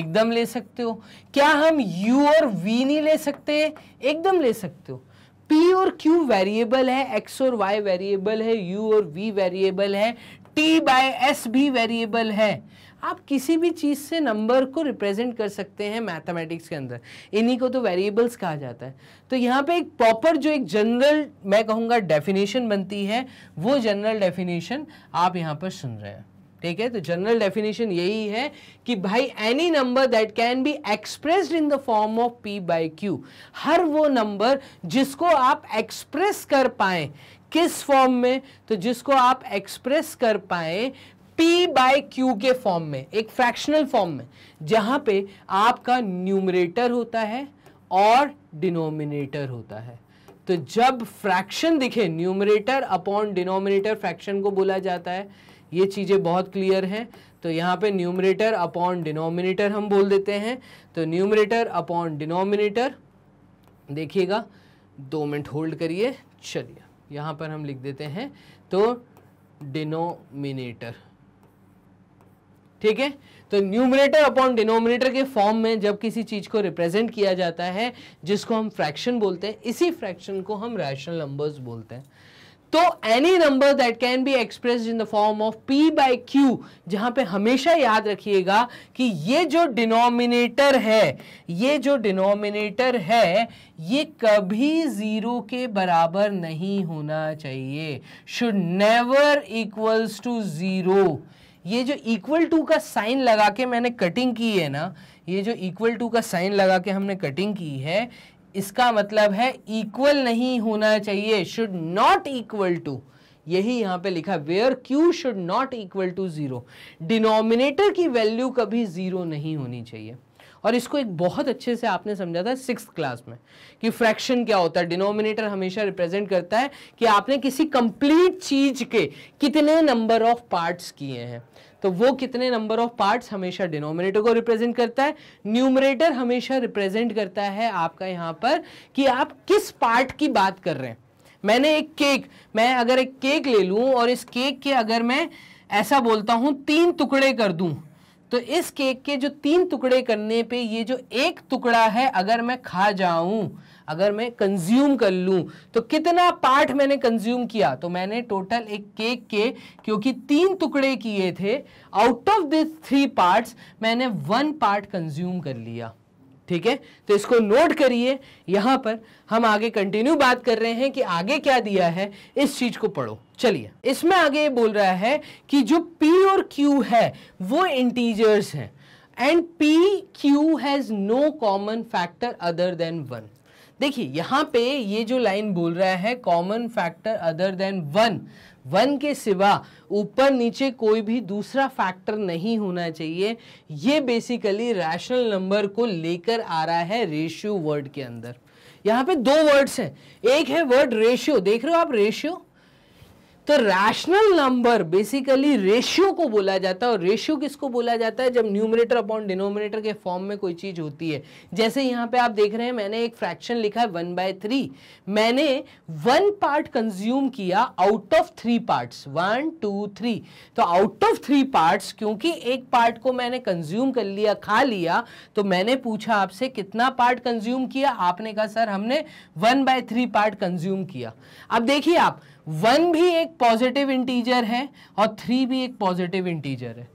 एकदम ले सकते हो क्या हम यू और वी नहीं ले सकते एकदम ले सकते हो पी और क्यू वेरिएबल है एक्स और वाई वेरिएबल है यू और वी वेरिएबल है टी बाय एस भी वेरिएबल है आप किसी भी चीज़ से नंबर को रिप्रेजेंट कर सकते हैं मैथमेटिक्स के अंदर इन्हीं को तो वेरिएबल्स कहा जाता है तो यहाँ पे एक प्रॉपर जो एक जनरल मैं कहूँगा डेफिनेशन बनती है वो जनरल डेफिनेशन आप यहाँ पर सुन रहे हैं ठीक है तो जनरल डेफिनेशन यही है कि भाई any number that can be expressed in the form of P by Q हर वो नंबर जिसको आप एक्सप्रेस कर पाए किस फॉर्म में तो जिसको आप एक्सप्रेस कर पाए पी बाय क्यू के फॉर्म में एक फ्रैक्शनल फॉर्म में जहां पे आपका न्यूमरेटर होता है और डिनोमिनेटर होता है तो जब फ्रैक्शन दिखे न्यूमरेटर अपॉन डिनोमिनेटर फ्रैक्शन को बोला जाता है ये चीज़ें बहुत क्लियर हैं तो यहाँ पे न्यूमरेटर अपॉन डिनोमिनेटर हम बोल देते हैं तो न्यूमरेटर अपॉन डिनोमिनेटर देखिएगा दो मिनट होल्ड करिए चलिए यहाँ पर हम लिख देते हैं तो डिनोमिनेटर ठीक है तो न्यूमिनेटर अपॉन डिनोमिनेटर के फॉर्म में जब किसी चीज़ को रिप्रेजेंट किया जाता है जिसको हम फ्रैक्शन बोलते हैं इसी फ्रैक्शन को हम रैशनल नंबर्स बोलते हैं तो any number that can be express in the form of P by Q जहां पे हमेशा याद रखिएगा कि ये जो डिनोमिनेटर है ये जो डिनोमिनेटर है ये कभी जीरो के बराबर नहीं होना चाहिए should never equals to zero ये जो इक्वल टू का साइन लगा के मैंने कटिंग की है ना ये जो इक्वल टू का साइन लगा के हमने कटिंग की है इसका मतलब है इक्वल नहीं होना चाहिए शुड नॉट इक्वल टू यही यहाँ पे लिखा where Q should not equal to zero denominator की वैल्यू कभी जीरो नहीं होनी चाहिए और इसको एक बहुत अच्छे से आपने समझा था सिक्स क्लास में कि फ्रैक्शन क्या होता है डिनोमिनेटर हमेशा रिप्रेजेंट करता है कि आपने किसी कंप्लीट चीज के कितने नंबर ऑफ पार्ट्स किए हैं तो वो कितने नंबर ऑफ पार्ट्स हमेशा डिनोमिनेटर को रिप्रेजेंट करता है न्यूमरेटर हमेशा रिप्रेजेंट करता है आपका यहाँ पर कि आप किस पार्ट की बात कर रहे हैं मैंने एक केक मैं अगर एक केक ले लूँ और इस केक के अगर मैं ऐसा बोलता हूँ तीन टुकड़े कर दूँ तो इस केक के जो तीन टुकड़े करने पे ये जो एक टुकड़ा है अगर मैं खा जाऊं अगर मैं कंज्यूम कर लूं तो कितना पार्ट मैंने कंज्यूम किया तो मैंने टोटल एक केक के क्योंकि तीन टुकड़े किए थे out of this three parts मैंने वन पार्ट कंज्यूम कर लिया ठीक है तो इसको नोट करिए यहाँ पर हम आगे कंटिन्यू बात कर रहे हैं कि आगे क्या दिया है इस चीज़ को पढ़ो चलिए इसमें आगे ये बोल रहा है कि जो P और Q है वो इंटीजर्स हैं and P Q has no common factor other than one देखिए यहाँ पे ये जो लाइन बोल रहा है common factor other than one one के सिवा ऊपर नीचे कोई भी दूसरा फैक्टर नहीं होना चाहिए ये बेसिकली रैशनल नंबर को लेकर आ रहा है रेशियो वर्ड के अंदर यहाँ पे दो वर्ड्स हैं एक है वर्ड रेशियो देख रहे हो आप रेशियो तो रैशनल नंबर बेसिकली रेशियो को बोला जाता है और रेशियो किसको बोला जाता है जब न्यूमिनेटर अपॉन डिनोमिनेटर के फॉर्म में कोई चीज़ होती है जैसे यहाँ पे आप देख रहे हैं मैंने एक फ्रैक्शन लिखा है वन बाय थ्री मैंने वन पार्ट कंज्यूम किया out of three parts one two three तो आउट ऑफ थ्री पार्ट्स क्योंकि एक पार्ट को मैंने कंज्यूम कर लिया खा लिया तो मैंने पूछा आपसे कितना पार्ट कंज्यूम किया आपने कहा सर हमने one by three part consume किया अब देखिए आप वन भी एक पॉजिटिव इंटीजर है और थ्री भी एक पॉजिटिव इंटीजर है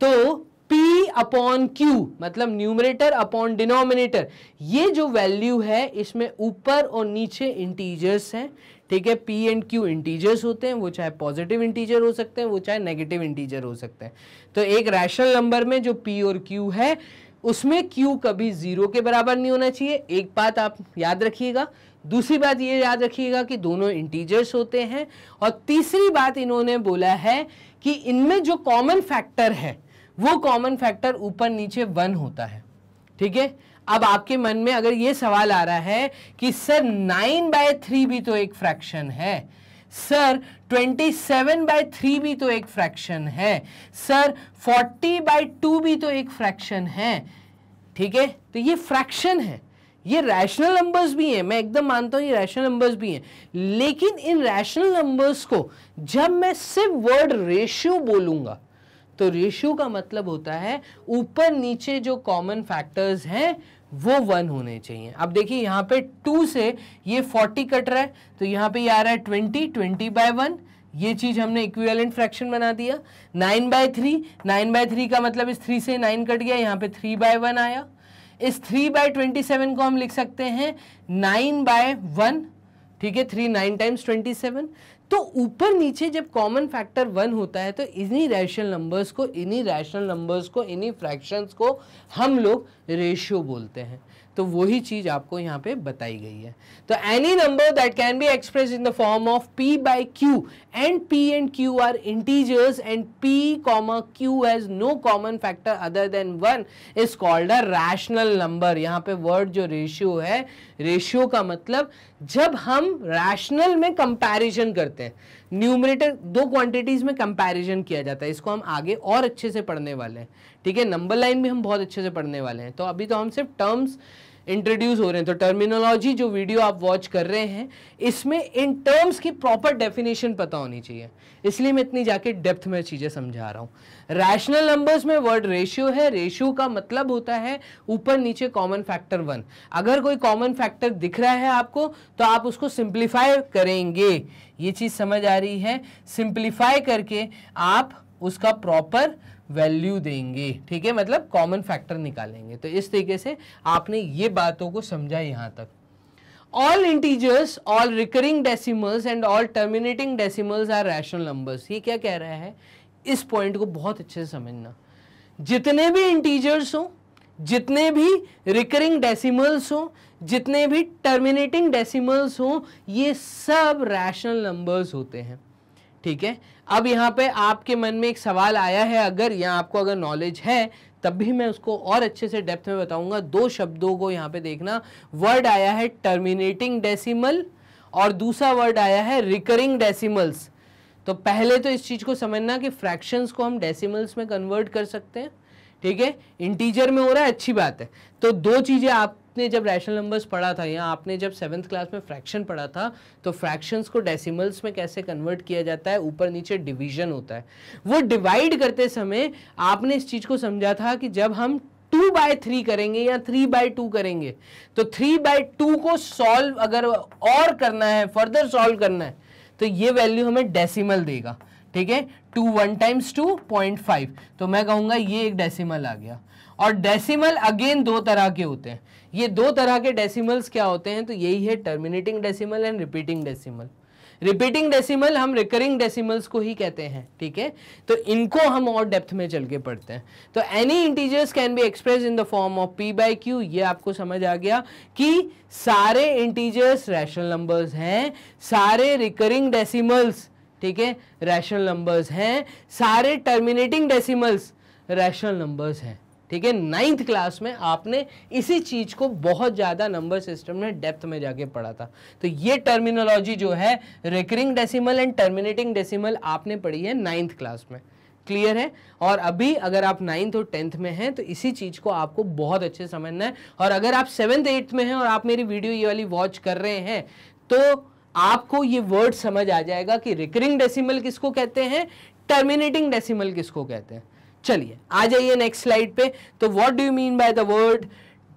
तो पी अपॉन क्यू मतलब न्यूमरेटर अपॉन डिनोमिनेटर ये जो वैल्यू है इसमें ऊपर और नीचे इंटीजर्स हैं ठीक है पी एंड क्यू इंटीजर्स होते हैं वो चाहे पॉजिटिव इंटीजर हो सकते हैं वो चाहे नेगेटिव इंटीजर हो सकते हैं तो एक रैशनल नंबर में जो पी और क्यू है उसमें क्यू कभी जीरो के बराबर नहीं होना चाहिए एक बात आप याद रखिएगा दूसरी बात ये याद रखिएगा कि दोनों इंटीजर्स होते हैं और तीसरी बात इन्होंने बोला है कि इनमें जो कॉमन फैक्टर है वो कॉमन फैक्टर ऊपर नीचे वन होता है ठीक है अब आपके मन में अगर ये सवाल आ रहा है कि सर नाइन बाय थ्री भी तो एक फ्रैक्शन है sir twenty seven by three भी तो एक फ्रैक्शन है सर फोर्टी बाय टू भी तो एक फ्रैक्शन है ठीक है तो ये फ्रैक्शन है ये रैशनल नंबर्स भी हैं मैं एकदम मानता हूँ ये रैशनल नंबर्स भी हैं लेकिन इन रैशनल नंबर्स को जब मैं सिर्फ वर्ड रेशियो बोलूँगा तो रेशियो का मतलब होता है ऊपर नीचे जो कॉमन फैक्टर्स हैं वो वन होने चाहिए अब देखिए यहाँ पे टू से ये फोर्टी कट रहा है तो यहाँ पे ये आ रहा है ट्वेंटी ट्वेंटी बाय वन ये चीज़ हमने इक्विवेलेंट फ्रैक्शन बना दिया nine by three nine by three का मतलब इस थ्री से नाइन कट गया यहाँ पे थ्री बाय वन आया इस थ्री बाय ट्वेंटी सेवन को हम लिख सकते हैं नाइन बाय वन ठीक है three nine times twenty seven तो ऊपर नीचे जब कॉमन फैक्टर वन होता है तो इन्हीं रैशनल नंबर्स को इन्हीं रैशनल नंबर्स को इन्हीं फ्रैक्शंस को हम लोग रेशियो बोलते हैं तो वही चीज़ आपको यहाँ पे बताई गई है तो any number that can be express in the form of P by Q and P and Q are integers and P comma Q has no common factor other than one is called a rational number यहाँ पे word जो ratio है ratio का मतलब जब हम rational में comparison करते हैं न्यूमरेटर दो क्वांटिटीज में कंपैरिजन किया जाता है इसको हम आगे और अच्छे से पढ़ने वाले हैं ठीक है नंबर लाइन भी हम बहुत अच्छे से पढ़ने वाले हैं तो अभी तो हम सिर्फ टर्म्स इंट्रोड्यूस हो रहे हैं तो टर्मिनोलॉजी जो वीडियो आप वॉच कर रहे हैं इसमें इन टर्म्स की प्रॉपर डेफिनेशन पता होनी चाहिए इसलिए मैं इतनी जाके डेप्थ में चीज़ें समझा रहा हूँ रैशनल नंबर्स में वर्ड रेशियो है रेशियो का मतलब होता है ऊपर नीचे कॉमन फैक्टर वन अगर कोई कॉमन फैक्टर दिख रहा है आपको तो आप उसको सिंप्लीफाई करेंगे ये चीज़ समझ आ रही है सिंप्लीफाई करके आप उसका प्रॉपर वैल्यू देंगे ठीक है मतलब कॉमन फैक्टर निकालेंगे तो इस तरीके से आपने ये बातों को समझा यहाँ तक all integers all recurring decimals and all terminating decimals are rational numbers ये क्या कह रहा है इस पॉइंट को बहुत अच्छे से समझना जितने भी इंटीजर्स हों जितने भी रिकरिंग डेसीमल्स हों जितने भी टर्मिनेटिंग डेसीमल्स हों ये सब रैशनल नंबर्स होते हैं ठीक है अब यहाँ पे आपके मन में एक सवाल आया है अगर या आपको अगर नॉलेज है तब भी मैं उसको और अच्छे से डेप्थ में बताऊंगा दो शब्दों को यहाँ पे देखना वर्ड आया है टर्मिनेटिंग डेसिमल और दूसरा वर्ड आया है रिकरिंग डेसिमल्स तो पहले तो इस चीज़ को समझना कि फ्रैक्शंस को हम डेसिमल्स में कन्वर्ट कर सकते हैं ठीक है इंटीजर में हो रहा है अच्छी बात है तो दो चीज़ें आप आपने जब रैशनल नंबर्स पढ़ा था या आपने जब सेवन्थ क्लास में फ्रैक्शन पढ़ा था तो फ्रैक्शंस को डेसिमल्स में कैसे कन्वर्ट किया जाता है ऊपर नीचे डिवीजन होता है वो डिवाइड करते समय आपने इस चीज़ को समझा था कि जब हम टू बाय थ्री करेंगे या थ्री बाय टू करेंगे तो थ्री बाय टू को सॉल्व अगर और करना है फर्दर सॉल्व करना है तो ये वैल्यू हमें डेसिमल देगा ठीक है two one times two point five तो मैं कहूँगा ये एक डेसिमल आ गया और डेसिमल अगेन दो तरह के होते हैं ये दो तरह के डेसिमल्स क्या होते हैं तो यही है terminating decimal and repeating decimal repeating decimal हम रिकरिंग डेसिमल्स को ही कहते हैं ठीक है तो इनको हम और डेप्थ में चल के पढ़ते हैं तो any integers can be express in the form of P by Q ये आपको समझ आ गया कि सारे इंटीजर्स रैशनल नंबर्स हैं सारे रिकरिंग डेसिमल्स ठीक है रैशनल नंबर्स हैं सारे टर्मिनेटिंग डेसिमल्स रैशनल नंबर्स हैं ठीक है नाइन्थ क्लास में आपने इसी चीज़ को बहुत ज़्यादा नंबर सिस्टम में डेप्थ में जाके पढ़ा था तो ये टर्मिनोलॉजी जो है recurring decimal and terminating decimal आपने पढ़ी है नाइन्थ क्लास में क्लियर है और अभी अगर आप नाइन्थ और टेंथ में हैं तो इसी चीज़ को आपको बहुत अच्छे समझना है और अगर आप सेवन्थ एट्थ में हैं और आप मेरी वीडियो ये वाली वॉच कर रहे हैं तो आपको ये वर्ड समझ आ जाएगा कि रिकरिंग डेसिमल किसको कहते हैं टर्मिनेटिंग डेसिमल किसको कहते हैं चलिए आ जाइए नेक्स्ट स्लाइड पे तो what do you mean by the word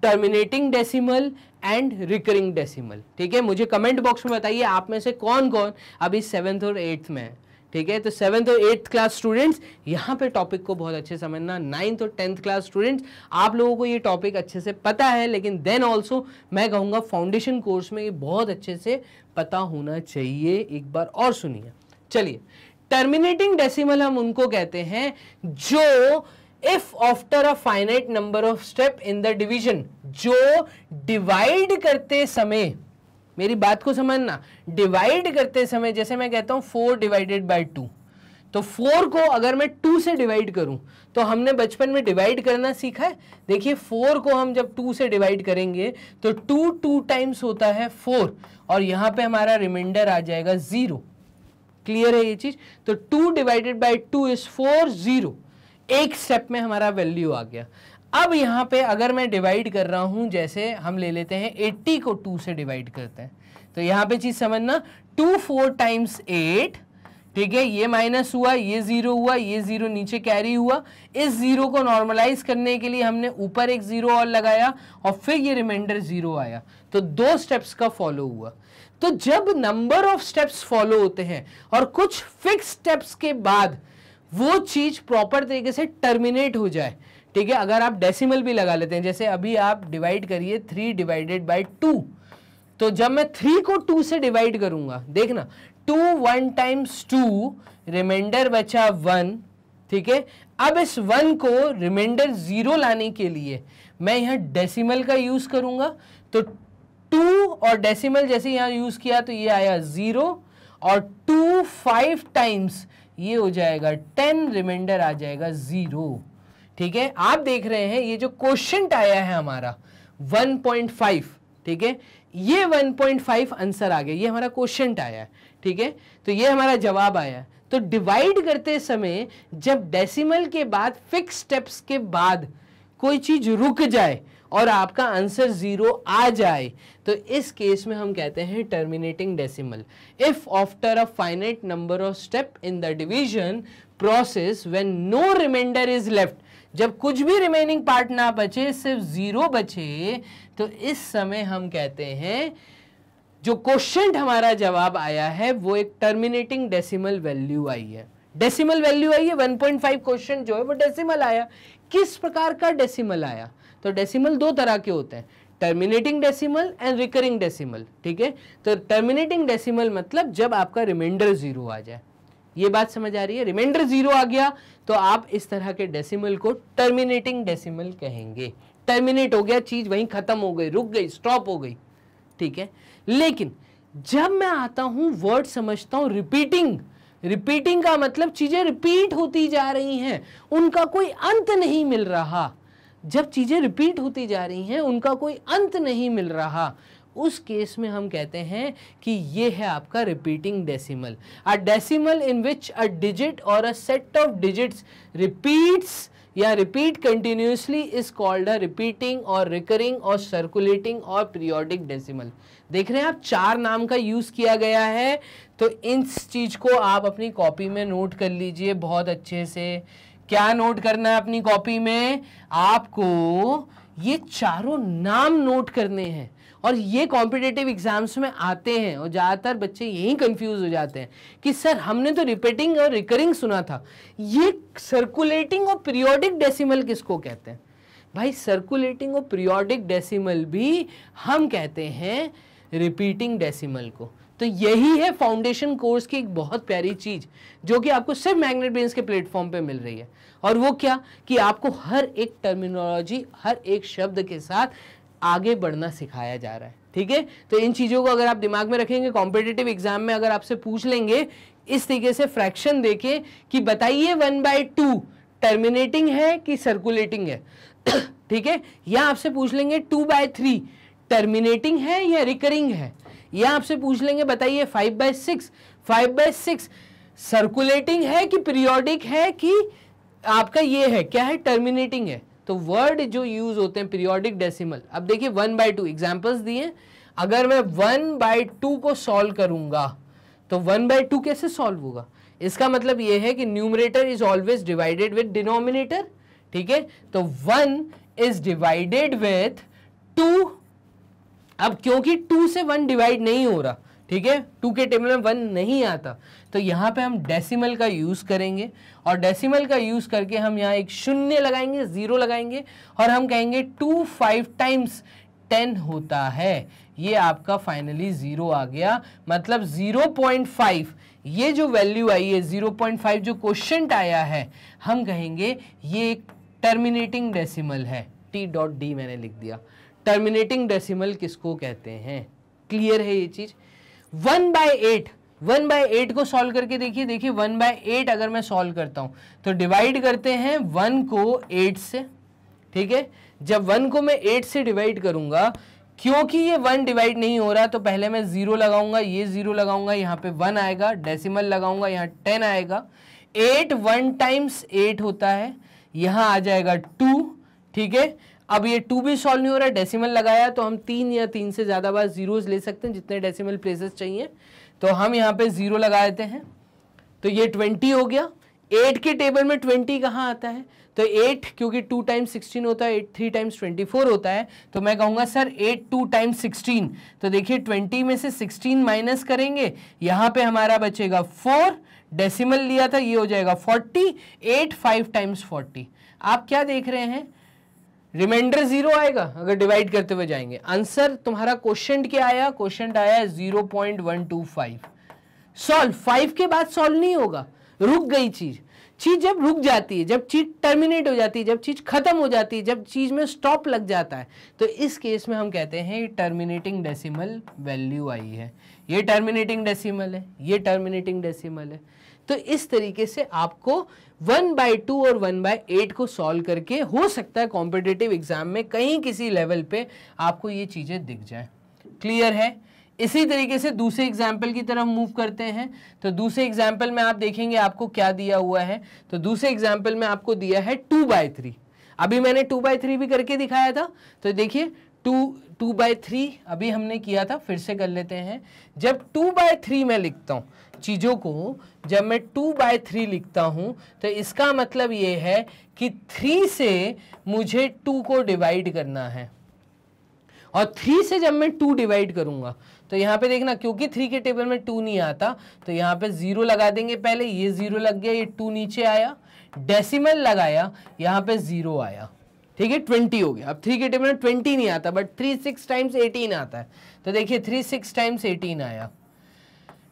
terminating decimal and recurring decimal ठीक है मुझे कमेंट बॉक्स में बताइए आप में से कौन कौन अभी सेवन्थ और एट्थ में है ठीक है तो सेवन्थ और एट्थ क्लास स्टूडेंट्स यहाँ पे टॉपिक को बहुत अच्छे समझना नाइन्थ और टेंथ क्लास स्टूडेंट्स आप लोगों को ये टॉपिक अच्छे से पता है लेकिन देन ऑल्सो मैं कहूँगा फाउंडेशन कोर्स में ये बहुत अच्छे से पता होना चाहिए एक बार और सुनिए चलिए टर्मिनेटिंग डेसिमल हम उनको कहते हैं जो if after a finite number of step in the division जो डिवाइड करते समय मेरी बात को समझना डिवाइड करते समय जैसे मैं कहता हूं फोर डिवाइडेड बाय टू तो फोर को अगर मैं टू से डिवाइड करूं तो हमने बचपन में डिवाइड करना सीखा है देखिए फोर को हम जब टू से डिवाइड करेंगे तो टू टू टाइम्स होता है फोर और यहां पे हमारा रिमाइंडर आ जाएगा जीरो क्लियर है ये चीज तो two divided by two is four zero एक स्टेप में हमारा वैल्यू आ गया अब यहाँ पे अगर मैं डिवाइड कर रहा हूँ जैसे हम ले लेते हैं 80 को 2 से डिवाइड करते हैं तो यहाँ पे चीज़ समझना 2 फोर टाइम्स एट ठीक है ये माइनस हुआ ये ज़ीरो हुआ ये ज़ीरो नीचे कैरी हुआ इस ज़ीरो को नॉर्मलाइज करने के लिए हमने ऊपर एक ज़ीरो और लगाया और फिर ये रिमाइंडर ज़ीरो आया तो दो स्टेप्स का फॉलो हुआ तो जब नंबर ऑफ स्टेप्स फॉलो होते हैं और कुछ फिक्स स्टेप्स के बाद वो चीज़ प्रॉपर तरीके से टर्मिनेट हो जाए ठीक है अगर आप डेसिमल भी लगा लेते हैं जैसे अभी आप डिवाइड करिए थ्री डिवाइडेड बाई टू तो जब मैं थ्री को टू से डिवाइड करूंगा देखना two one times two reminder बचा वन ठीक है अब इस वन को रिमाइंडर ज़ीरो लाने के लिए मैं यहाँ डेसिमल का यूज़ करूंगा तो टू और डेसिमल जैसे यहाँ यूज़ किया तो ये आया ज़ीरो और टू फाइव टाइम्स ये हो जाएगा टेन रिमाइंडर आ जाएगा ज़ीरो ठीक है आप देख रहे हैं ये जो क्वेश्चन आया है हमारा फाइव ठीक है ये 1.5 आंसर आ गया ये हमारा क्वेश्चन आया है ठीक है तो ये हमारा जवाब आया तो डिवाइड करते समय जब डेसिमल के बाद फिक्स स्टेप्स के बाद कोई चीज़ रुक जाए और आपका आंसर ज़ीरो आ जाए तो इस केस में हम कहते हैं terminating decimal if after a finite number of step in the division process when no reminder is left जब कुछ भी रिमेनिंग पार्ट ना बचे सिर्फ ज़ीरो बचे तो इस समय हम कहते हैं जो क्वेश्चन हमारा जवाब आया है वो एक टर्मिनेटिंग डेसिमल वैल्यू आई है डेसिमल वैल्यू आई है 1.5 क्वेश्चन जो है वो डेसिमल आया किस प्रकार का डेसिमल आया तो डेसिमल दो तरह के होते हैं terminating decimal and recurring decimal ठीक है तो टर्मिनेटिंग डेसिमल मतलब जब आपका रिमाइंडर जीरो आ जाए ये बात समझ आ रही है रिमाइंडर जीरो आ गया तो आप इस तरह के डेसिमल को टर्मिनेटिंग डेसिमल कहेंगे टर्मिनेट हो गया चीज वहीं खत्म हो गई रुक गई स्टॉप हो गई ठीक है लेकिन जब मैं आता हूं वर्ड समझता हूं रिपीटिंग रिपीटिंग का मतलब चीज़ें रिपीट होती जा रही हैं उनका कोई अंत नहीं मिल रहा जब चीज़ें रिपीट होती जा रही हैं उनका कोई अंत नहीं मिल रहा उस केस में हम कहते हैं कि ये है आपका repeating decimal a decimal in which a digit और a set of digits repeats या repeat continuously is called a repeating और रिकरिंग और सर्कुलेटिंग और पीरियोडिक डेसिमल देख रहे हैं आप चार नाम का यूज़ किया गया है तो इन चीज़ को आप अपनी कॉपी में नोट कर लीजिए बहुत अच्छे से क्या नोट करना है अपनी कॉपी में आपको ये चारों नाम नोट करने हैं और ये कॉम्पिटेटिव एग्जाम्स में आते हैं और ज़्यादातर बच्चे यहीं कंफ्यूज हो जाते हैं कि सर हमने तो रिपीटिंग और रिकरिंग सुना था ये सर्कुलेटिंग और पीरियोडिक डेसिमल किसको कहते हैं भाई सर्कुलेटिंग और पीरियोडिक डेसिमल भी हम कहते हैं रिपीटिंग डेसिमल को तो यही है फाउंडेशन कोर्स की एक बहुत प्यारी चीज़ जो कि आपको सिर्फ मैग्नेट ब्रेन्स के प्लेटफॉर्म पे मिल रही है और वो क्या कि आपको हर एक टर्मिनोलॉजी हर एक शब्द के साथ आगे बढ़ना सिखाया जा रहा है ठीक है तो इन चीज़ों को अगर आप दिमाग में रखेंगे कॉम्पिटेटिव एग्जाम में अगर आपसे पूछ लेंगे इस तरीके से फ्रैक्शन देखे कि बताइए वन बाय टू टर्मिनेटिंग है कि सर्कुलेटिंग है ठीक है या आपसे पूछ लेंगे टू बाय थ्री टर्मिनेटिंग है या रिकरिंग है या आपसे पूछ लेंगे बताइए five by six five by six circulating है कि पीरियोडिक है कि आपका ये है क्या है टर्मिनेटिंग है तो वर्ड जो यूज होते हैं पीरियोडिक डेसिमल अब देखिए वन बाई टू एग्जाम्पल्स दिए अगर मैं वन बाई टू को सॉल्व करूंगा तो वन बाई टू कैसे सॉल्व होगा इसका मतलब यह है कि numerator is always divided with denominator ठीक है तो one is divided with two अब क्योंकि टू से वन डिवाइड नहीं हो रहा ठीक है टू के टेबल में वन नहीं आता तो यहाँ पे हम डेसिमल का यूज़ करेंगे और डेसिमल का यूज़ करके हम यहाँ एक शून्य लगाएंगे ज़ीरो लगाएंगे और हम कहेंगे टू फाइव टाइम्स टेन होता है ये आपका फाइनली ज़ीरो आ गया मतलब ज़ीरो पॉइंट फाइव ये जो वैल्यू आई है ज़ीरो पॉइंट फाइव जो क्वेश्चन आया है हम कहेंगे ये एक टर्मिनेटिंग डेसीमल है टी डॉट डी मैंने लिख दिया टर्मिनेटिंग डेसीमल किसको कहते हैं क्लियर है ये चीज़ one by eight one by eight को सॉल्व करके देखिए देखिए वन बाय एट अगर मैं सॉल्व करता हूं तो डिवाइड करते हैं वन को एट से ठीक है जब वन को मैं एट से डिवाइड करूंगा क्योंकि ये वन डिवाइड नहीं हो रहा तो पहले मैं जीरो लगाऊंगा ये जीरो लगाऊंगा यहाँ पे वन आएगा डेसिमल लगाऊंगा यहाँ टेन आएगा एट वन टाइम्स एट होता है यहाँ आ जाएगा टू ठीक है अब ये टू भी सॉल्व नहीं हो रहा है डेसिमल लगाया तो हम तीन या तीन से ज़्यादा बार जीरोज ले सकते हैं जितने डेसिमल प्लेसेस चाहिए तो हम यहाँ पे ज़ीरो लगा देते हैं तो ये ट्वेंटी हो गया एट के टेबल में ट्वेंटी कहाँ आता है तो एट क्योंकि टू टाइम्स सिक्सटीन होता है eight three times twenty four होता है तो मैं कहूँगा sir eight two times sixteen तो देखिए ट्वेंटी में से सिक्सटीन माइनस करेंगे यहाँ पे हमारा बचेगा फोर डेसिमल लिया था ये हो जाएगा forty eight five times forty आप क्या देख रहे हैं रिमाइंडर जीरो आएगा अगर डिवाइड करते हुए जाएंगे आंसर तुम्हारा क्वेश्चन क्या आया क्वेश्चन आया zero point one two five solve five के बाद सॉल्व नहीं होगा रुक गई चीज चीज जब रुक जाती है जब चीज टर्मिनेट हो जाती है जब चीज खत्म हो जाती है जब चीज में स्टॉप लग जाता है तो इस केस में हम कहते हैं टर्मिनेटिंग डेसिमल वैल्यू आई है ये टर्मिनेटिंग डेसिमल है ये टर्मिनेटिंग डेसिमल है तो इस तरीके से आपको वन बाई टू और वन बाई एट को सॉल्व करके हो सकता है कॉम्पिटेटिव एग्जाम में कहीं किसी लेवल पे आपको ये चीज़ें दिख जाए क्लियर है इसी तरीके से दूसरे एग्जाम्पल की तरफ मूव करते हैं तो दूसरे एग्जाम्पल में आप देखेंगे आपको क्या दिया हुआ है तो दूसरे एग्जाम्पल में आपको दिया है टू बाय थ्री अभी मैंने टू बाय थ्री भी करके दिखाया था तो देखिए टू टू बाय थ्री अभी हमने किया था फिर से कर लेते हैं जब टू बाय थ्री मैं लिखता हूँ चीज़ों को जब मैं टू बाय थ्री लिखता हूँ तो इसका मतलब ये है कि थ्री से मुझे टू को डिवाइड करना है और थ्री से जब मैं टू डिवाइड करूँगा तो यहाँ पे देखना क्योंकि थ्री के टेबल में टू नहीं आता तो यहाँ पे ज़ीरो लगा देंगे पहले ये ज़ीरो लग गया ये टू नीचे आया डेसिमल लगाया यहाँ पे ज़ीरो आया ठीक है ट्वेंटी हो गया अब थ्री के टेबल में ट्वेंटी नहीं आता but three six times eighteen आता है तो देखिए थ्री सिक्स टाइम्स एटीन आया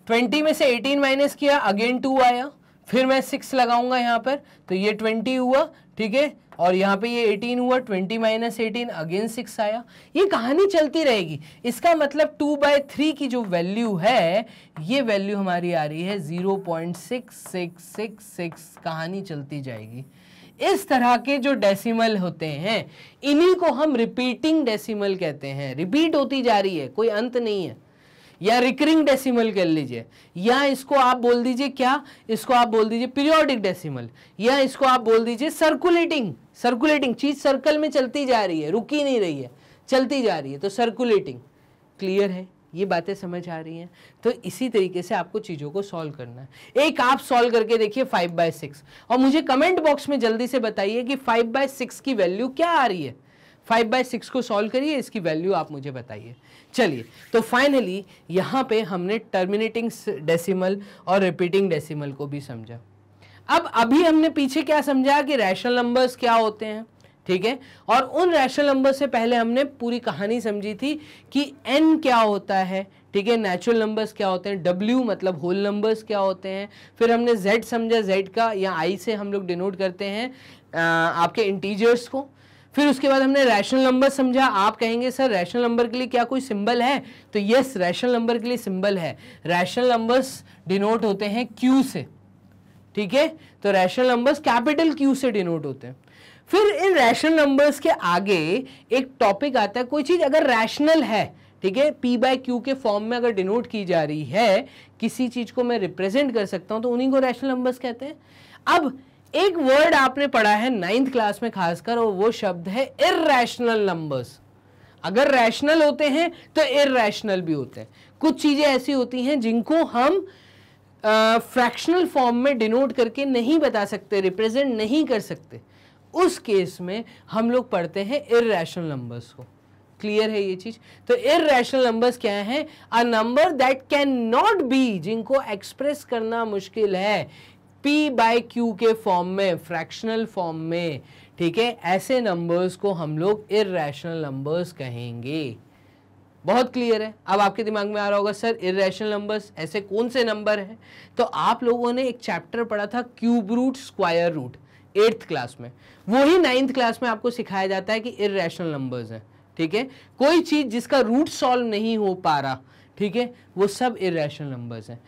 ट्वेंटी में से एटीन माइनस किया अगेन टू आया फिर मैं सिक्स लगाऊंगा यहाँ पर तो ये ट्वेंटी हुआ ठीक है और यहाँ पे ये एटीन हुआ twenty minus eighteen again six आया ये कहानी चलती रहेगी इसका मतलब टू बाय थ्री की जो वैल्यू है ये वैल्यू हमारी आ रही है zero point six six six six कहानी चलती जाएगी इस तरह के जो डेसिमल होते हैं इन्हीं को हम रिपीटिंग डेसिमल कहते हैं रिपीट होती जा रही है कोई अंत नहीं है या रिकरिंग डेसिमल कह लीजिए या इसको आप बोल दीजिए क्या इसको आप बोल दीजिए पीरियोडिक डेसिमल या इसको आप बोल दीजिए सर्कुलेटिंग सर्कुलेटिंग चीज सर्कल में चलती जा रही है रुकी नहीं रही है चलती जा रही है तो सर्कुलेटिंग क्लियर है ये बातें समझ आ रही हैं तो इसी तरीके से आपको चीज़ों को सॉल्व करना है एक आप सॉल्व करके देखिए फाइव बाय सिक्स और मुझे कमेंट बॉक्स में जल्दी से बताइए कि फाइव बाय सिक्स की वैल्यू क्या आ रही है फाइव बाय सिक्स को सॉल्व करिए इसकी वैल्यू आप मुझे बताइए चलिए तो फाइनली यहाँ पे हमने टर्मिनेटिंग डेसिमल और रिपीटिंग डेसिमल को भी समझा अब अभी हमने पीछे क्या समझा कि रैशनल नंबर्स क्या होते हैं ठीक है और उन रैशनल नंबर से पहले हमने पूरी कहानी समझी थी कि एन क्या होता है ठीक है नेचुरल नंबर्स क्या होते हैं डब्ल्यू मतलब होल नंबर्स क्या होते हैं फिर हमने जेड समझा जेड का या आई से हम लोग डिनोट करते हैं आपके इंटीजर्स को फिर उसके बाद हमने रैशनल नंबर समझा आप कहेंगे सर रैशनल नंबर के लिए क्या कोई सिंबल है तो यस रैशनल नंबर के लिए सिंबल है रैशनल नंबर्स डिनोट होते हैं क्यू से ठीक है तो रैशनल नंबर्स कैपिटल क्यू से डिनोट होते हैं फिर इन रैशनल नंबर्स के आगे एक टॉपिक आता है कोई चीज़ अगर रैशनल है ठीक है पी बाय क्यू के फॉर्म में अगर डिनोट की जा रही है किसी चीज़ को मैं रिप्रेजेंट कर सकता हूं तो उन्हीं को रैशनल नंबर्स कहते हैं अब एक वर्ड आपने पढ़ा है नाइन्थ क्लास में खासकर और वो शब्द है इरेशनल नंबर्स अगर रैशनल होते हैं तो इरेशनल भी होते हैं कुछ चीज़ें ऐसी होती हैं जिनको हम फ्रैक्शनल फॉर्म में डिनोट करके नहीं बता सकते रिप्रेजेंट नहीं कर सकते उस केस में हम लोग पढ़ते हैं इरेशनल नंबर्स को क्लियर है ये चीज़ तो इरेशनल नंबर्स क्या हैं a number that can not be जिनको एक्सप्रेस करना मुश्किल है पी बाय क्यू के फॉर्म में फ्रैक्शनल फॉर्म में ठीक है ऐसे नंबर्स को हम लोग इरेशनल नंबर्स कहेंगे बहुत क्लियर है अब आपके दिमाग में आ रहा होगा सर इरेशनल नंबर्स ऐसे कौन से नंबर हैं तो आप लोगों ने एक चैप्टर पढ़ा था cube root square root eighth class में वही नाइन्थ क्लास में आपको सिखाया जाता है कि इरेशनल नंबर्स हैं ठीक है कोई चीज़ जिसका रूट सॉल्व नहीं हो पा रहा ठीक है वो सब इरेशनल नंबर्स हैं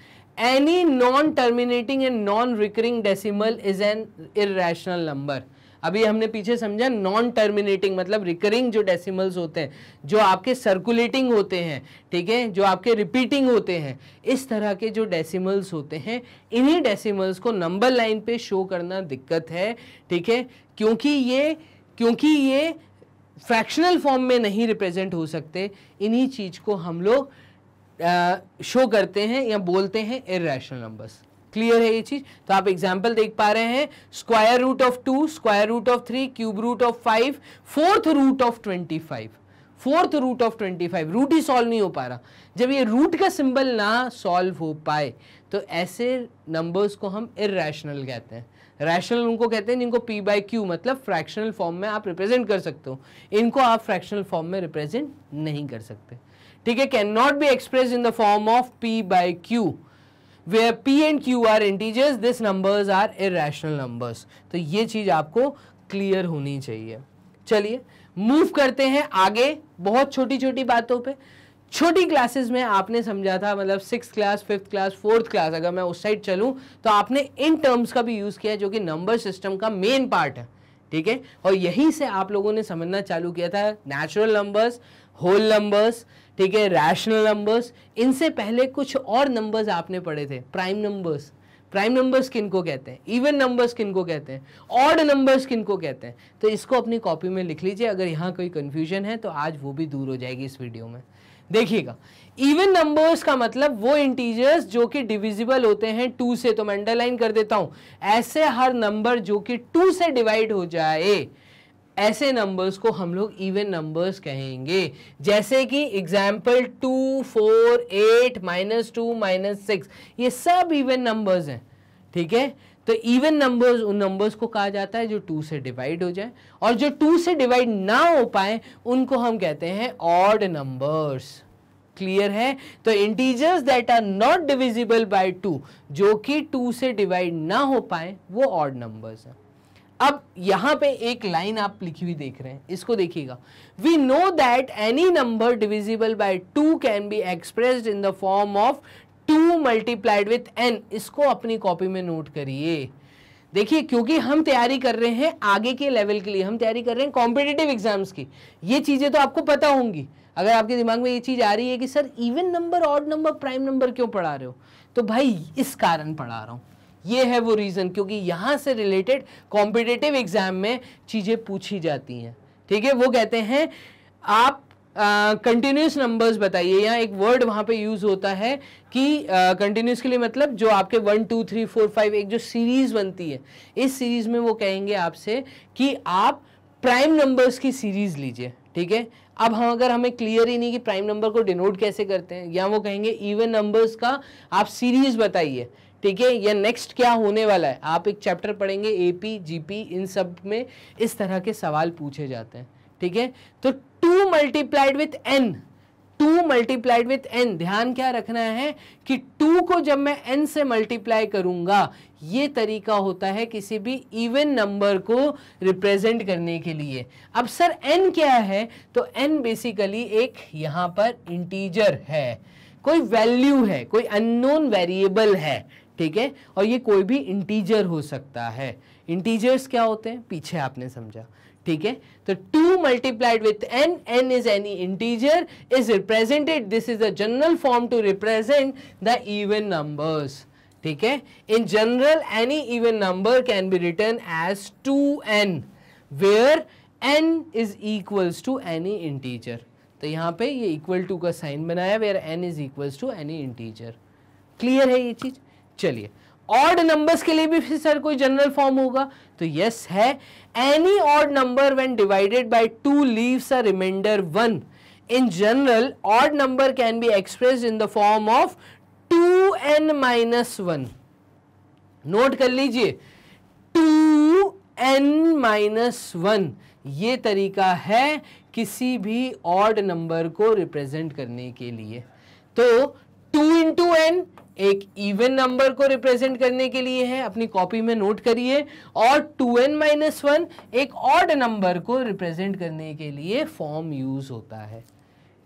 any non terminating and non recurring decimal is an irrational number अभी हमने पीछे समझा नॉन टर्मिनेटिंग मतलब रिकरिंग जो डेसिमल्स होते हैं जो आपके सर्कुलेटिंग होते हैं ठीक है जो आपके रिपीटिंग होते हैं इस तरह के जो डेसिमल्स होते हैं इन्हीं डेसिमल्स को नंबर लाइन पे शो करना दिक्कत है ठीक है क्योंकि ये क्योंकि ये फ्रैक्शनल फॉर्म में नहीं रिप्रेजेंट हो सकते इन्हीं चीज़ को हम लोग शो करते हैं या बोलते हैं इेशनल नंबर्स क्लियर है ये चीज तो आप एग्जाम्पल देख पा रहे हैं square root of two square root of three cube root of five fourth root of twenty five fourth root of twenty five root ही सॉल्व नहीं हो पा रहा जब ये रूट का सिंबल ना सॉल्व हो पाए तो ऐसे नंबर्स को हम इेशनल कहते हैं रैशनल उनको कहते हैं जिनको पी बाई क्यू मतलब फ्रैक्शनल फॉर्म में आप रिप्रेजेंट कर सकते हो इनको आप फ्रैक्शनल फॉर्म में रिप्रेजेंट नहीं कर सकते ठीक है can not be express in the form of P by Q where P and Q are integers this numbers are irrational numbers तो ये चीज़ आपको क्लियर होनी चाहिए चलिए मूव करते हैं आगे बहुत छोटी छोटी बातों पे छोटी क्लासेस में आपने समझा था मतलब six class fifth class fourth class अगर मैं उस साइड चलूं तो आपने इन टर्म्स का भी यूज़ किया जो कि नंबर सिस्टम का मेन पार्ट है ठीक है और यहीं से आप लोगों ने समझना चालू किया था नेचुरल नंबर्स होल नंबर्स ठीक है रैशनल नंबर्स इनसे पहले कुछ और नंबर्स आपने पढ़े थे प्राइम नंबर्स प्राइम नंबर्स किनको कहते हैं इवन नंबर्स किनको कहते हैं ऑड नंबर्स किनको कहते हैं तो इसको अपनी कॉपी में लिख लीजिए अगर यहाँ कोई कन्फ्यूजन है तो आज वो भी दूर हो जाएगी इस वीडियो में देखिएगा इवन नंबर्स का मतलब वो इंटीजर्स जो कि डिविजिबल होते हैं टू से तो मैं अंडरलाइन कर देता हूँ ऐसे हर नंबर जो कि टू से डिवाइड हो जाए ऐसे नंबर्स को हम लोग इवन नंबर्स कहेंगे जैसे कि example two four eight minus two minus six ये सब इवन नंबर्स हैं ठीक है तो इवन नंबर्स उन नंबर्स को कहा जाता है जो टू से डिवाइड हो जाए और जो टू से डिवाइड ना हो पाए उनको हम कहते हैं ऑड नंबर्स क्लियर है तो integers that are not divisible by two जो कि टू से डिवाइड ना हो पाए वो ऑड नंबर्स हैं अब यहां पे एक लाइन आप लिखी हुई देख रहे हैं इसको देखिएगा we know that any number divisible by two can be expressed in the form of two multiplied with n इसको अपनी कॉपी में नोट करिए देखिए क्योंकि हम तैयारी कर रहे हैं आगे के लेवल के लिए हम तैयारी कर रहे हैं कॉम्पिटेटिव एग्जाम्स की ये चीज़ें तो आपको पता होंगी अगर आपके दिमाग में ये चीज़ आ रही है कि sir even number odd number prime number क्यों पढ़ा रहे हो तो भाई इस कारण पढ़ा रहा हूं ये है वो रीज़न क्योंकि यहाँ से रिलेटेड कॉम्पिटेटिव एग्ज़ाम में चीज़ें पूछी जाती हैं ठीक है वो कहते हैं आप कंटिन्यूस नंबर्स बताइए या एक वर्ड वहाँ पे यूज़ होता है कि कंटिन्यूस uh, के लिए मतलब जो आपके one two three four five एक जो सीरीज़ बनती है इस सीरीज़ में वो कहेंगे आपसे कि आप प्राइम नंबर्स की सीरीज़ लीजिए ठीक है अब हम अगर हमें क्लियर ही नहीं कि प्राइम नंबर को डिनोट कैसे करते हैं या वो कहेंगे इवन नंबर्स का आप सीरीज़ बताइए ठीक है या नेक्स्ट क्या होने वाला है आप एक चैप्टर पढ़ेंगे एपी जीपी इन सब में इस तरह के सवाल पूछे जाते हैं ठीक है तो two multiplied with n two multiplied with n ध्यान क्या रखना है कि टू को जब मैं एन से मल्टीप्लाई करूंगा ये तरीका होता है किसी भी इवन नंबर को रिप्रेजेंट करने के लिए अब सर एन क्या है तो एन बेसिकली एक यहां पर इंटीजर है कोई वैल्यू है कोई अननोन वेरिएबल है ठीक है और ये कोई भी इंटीजर हो सकता है इंटीजर्स क्या होते हैं पीछे आपने समझा ठीक है तो two multiplied with n n is any integer is represented this is a general form to represent the even numbers ठीक है in general any even number can be written as two n where n is equals to any integer तो यहां पे ये equal to का sign बनाया where n is equals to any integer clear है ये चीज़ चलिए ऑड नंबर्स के लिए भी फिर सर कोई जनरल फॉर्म होगा तो यस है any odd number when divided by two leaves a remainder one in general odd number can be express in the form of two n minus one note कर लीजिए to n minus one ये तरीका है किसी भी odd number को represent करने के लिए तो टू इंटू एन एक इवन नंबर को रिप्रेजेंट करने के लिए है अपनी कॉपी में नोट करिए और टू एन माइनस वन एक ऑड नंबर को रिप्रेजेंट करने के लिए फॉर्म यूज होता है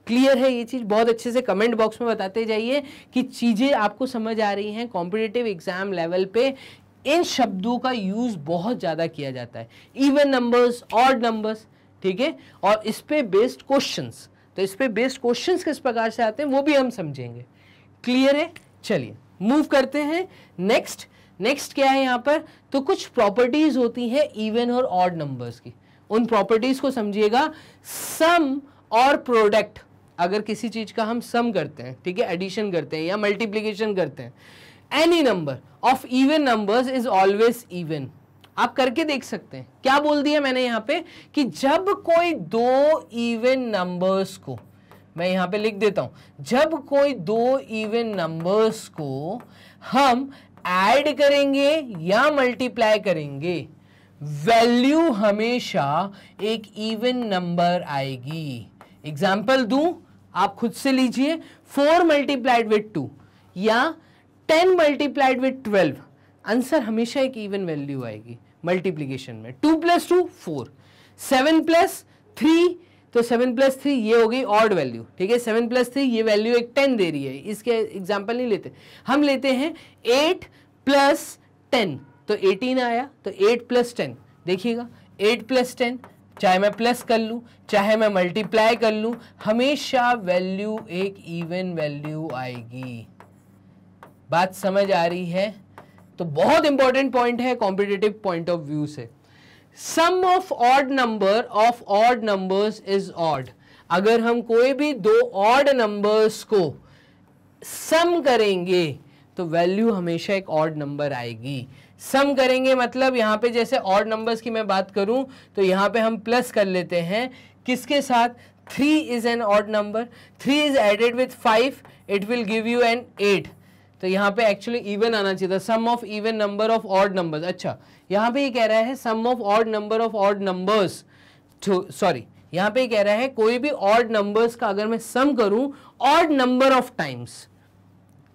क्लियर है ये चीज़ बहुत अच्छे से कमेंट बॉक्स में बताते जाइए कि चीज़ें आपको समझ आ रही हैं कॉम्पिटेटिव एग्जाम लेवल पे इन शब्दों का यूज़ बहुत ज़्यादा किया जाता है इवन नंबर्स ऑड नंबर्स ठीक है और इस पर बेस्ड क्वेश्चन तो इस पर बेस्ड क्वेश्चन किस प्रकार से आते हैं वो भी हम समझेंगे क्लियर है चलिए मूव करते हैं नेक्स्ट नेक्स्ट क्या है यहाँ पर तो कुछ प्रॉपर्टीज होती हैं इवन और ऑड नंबर्स की उन प्रॉपर्टीज को समझिएगा सम और प्रोडक्ट अगर किसी चीज़ का हम सम करते हैं ठीक है एडिशन करते हैं या मल्टीप्लीकेशन करते हैं any number of even numbers is always even आप करके देख सकते हैं क्या बोल दिया मैंने यहाँ पे कि जब कोई दो इवन नंबर्स को मैं यहाँ पे लिख देता हूँ जब कोई दो इवन नंबर्स को हम ऐड करेंगे या मल्टीप्लाई करेंगे वैल्यू हमेशा एक इवन नंबर आएगी एग्जाम्पल दू आप खुद से लीजिए फोर मल्टीप्लाइड विथ टू या ten multiplied with twelve answer हमेशा एक इवन वैल्यू आएगी मल्टीप्लीकेशन में two plus two four seven plus three तो सेवन प्लस थ्री ये होगी ऑर्ड वैल्यू ठीक है सेवन प्लस थ्री ये वैल्यू एक टेन दे रही है इसके एग्जाम्पल नहीं लेते हम लेते हैं एट प्लस टेन तो एटीन आया तो एट प्लस टेन देखिएगा एट प्लस टेन चाहे मैं प्लस कर लूँ चाहे मैं मल्टीप्लाई कर लूँ हमेशा वैल्यू एक इवन वैल्यू आएगी बात समझ आ रही है तो बहुत इंपॉर्टेंट पॉइंट है कॉम्पिटेटिव पॉइंट ऑफ व्यू से sum of odd number of odd numbers is odd अगर हम कोई भी दो ऑड नंबर्स को सम करेंगे तो वैल्यू हमेशा एक ऑड नंबर आएगी सम करेंगे मतलब यहाँ पे जैसे ऑड नंबर्स की मैं बात करूँ तो यहाँ पे हम प्लस कर लेते हैं किसके साथ three is an odd number three is added with five it will give you an eight तो यहाँ पे एक्चुअली इवन आना चाहिए था sum of even number of odd numbers अच्छा यहाँ पे ये कह रहा है sum of odd number of odd numbers sorry यहाँ पे कह रहा है कोई भी ऑड नंबर्स का अगर मैं सम करूँ ऑड नंबर ऑफ टाइम्स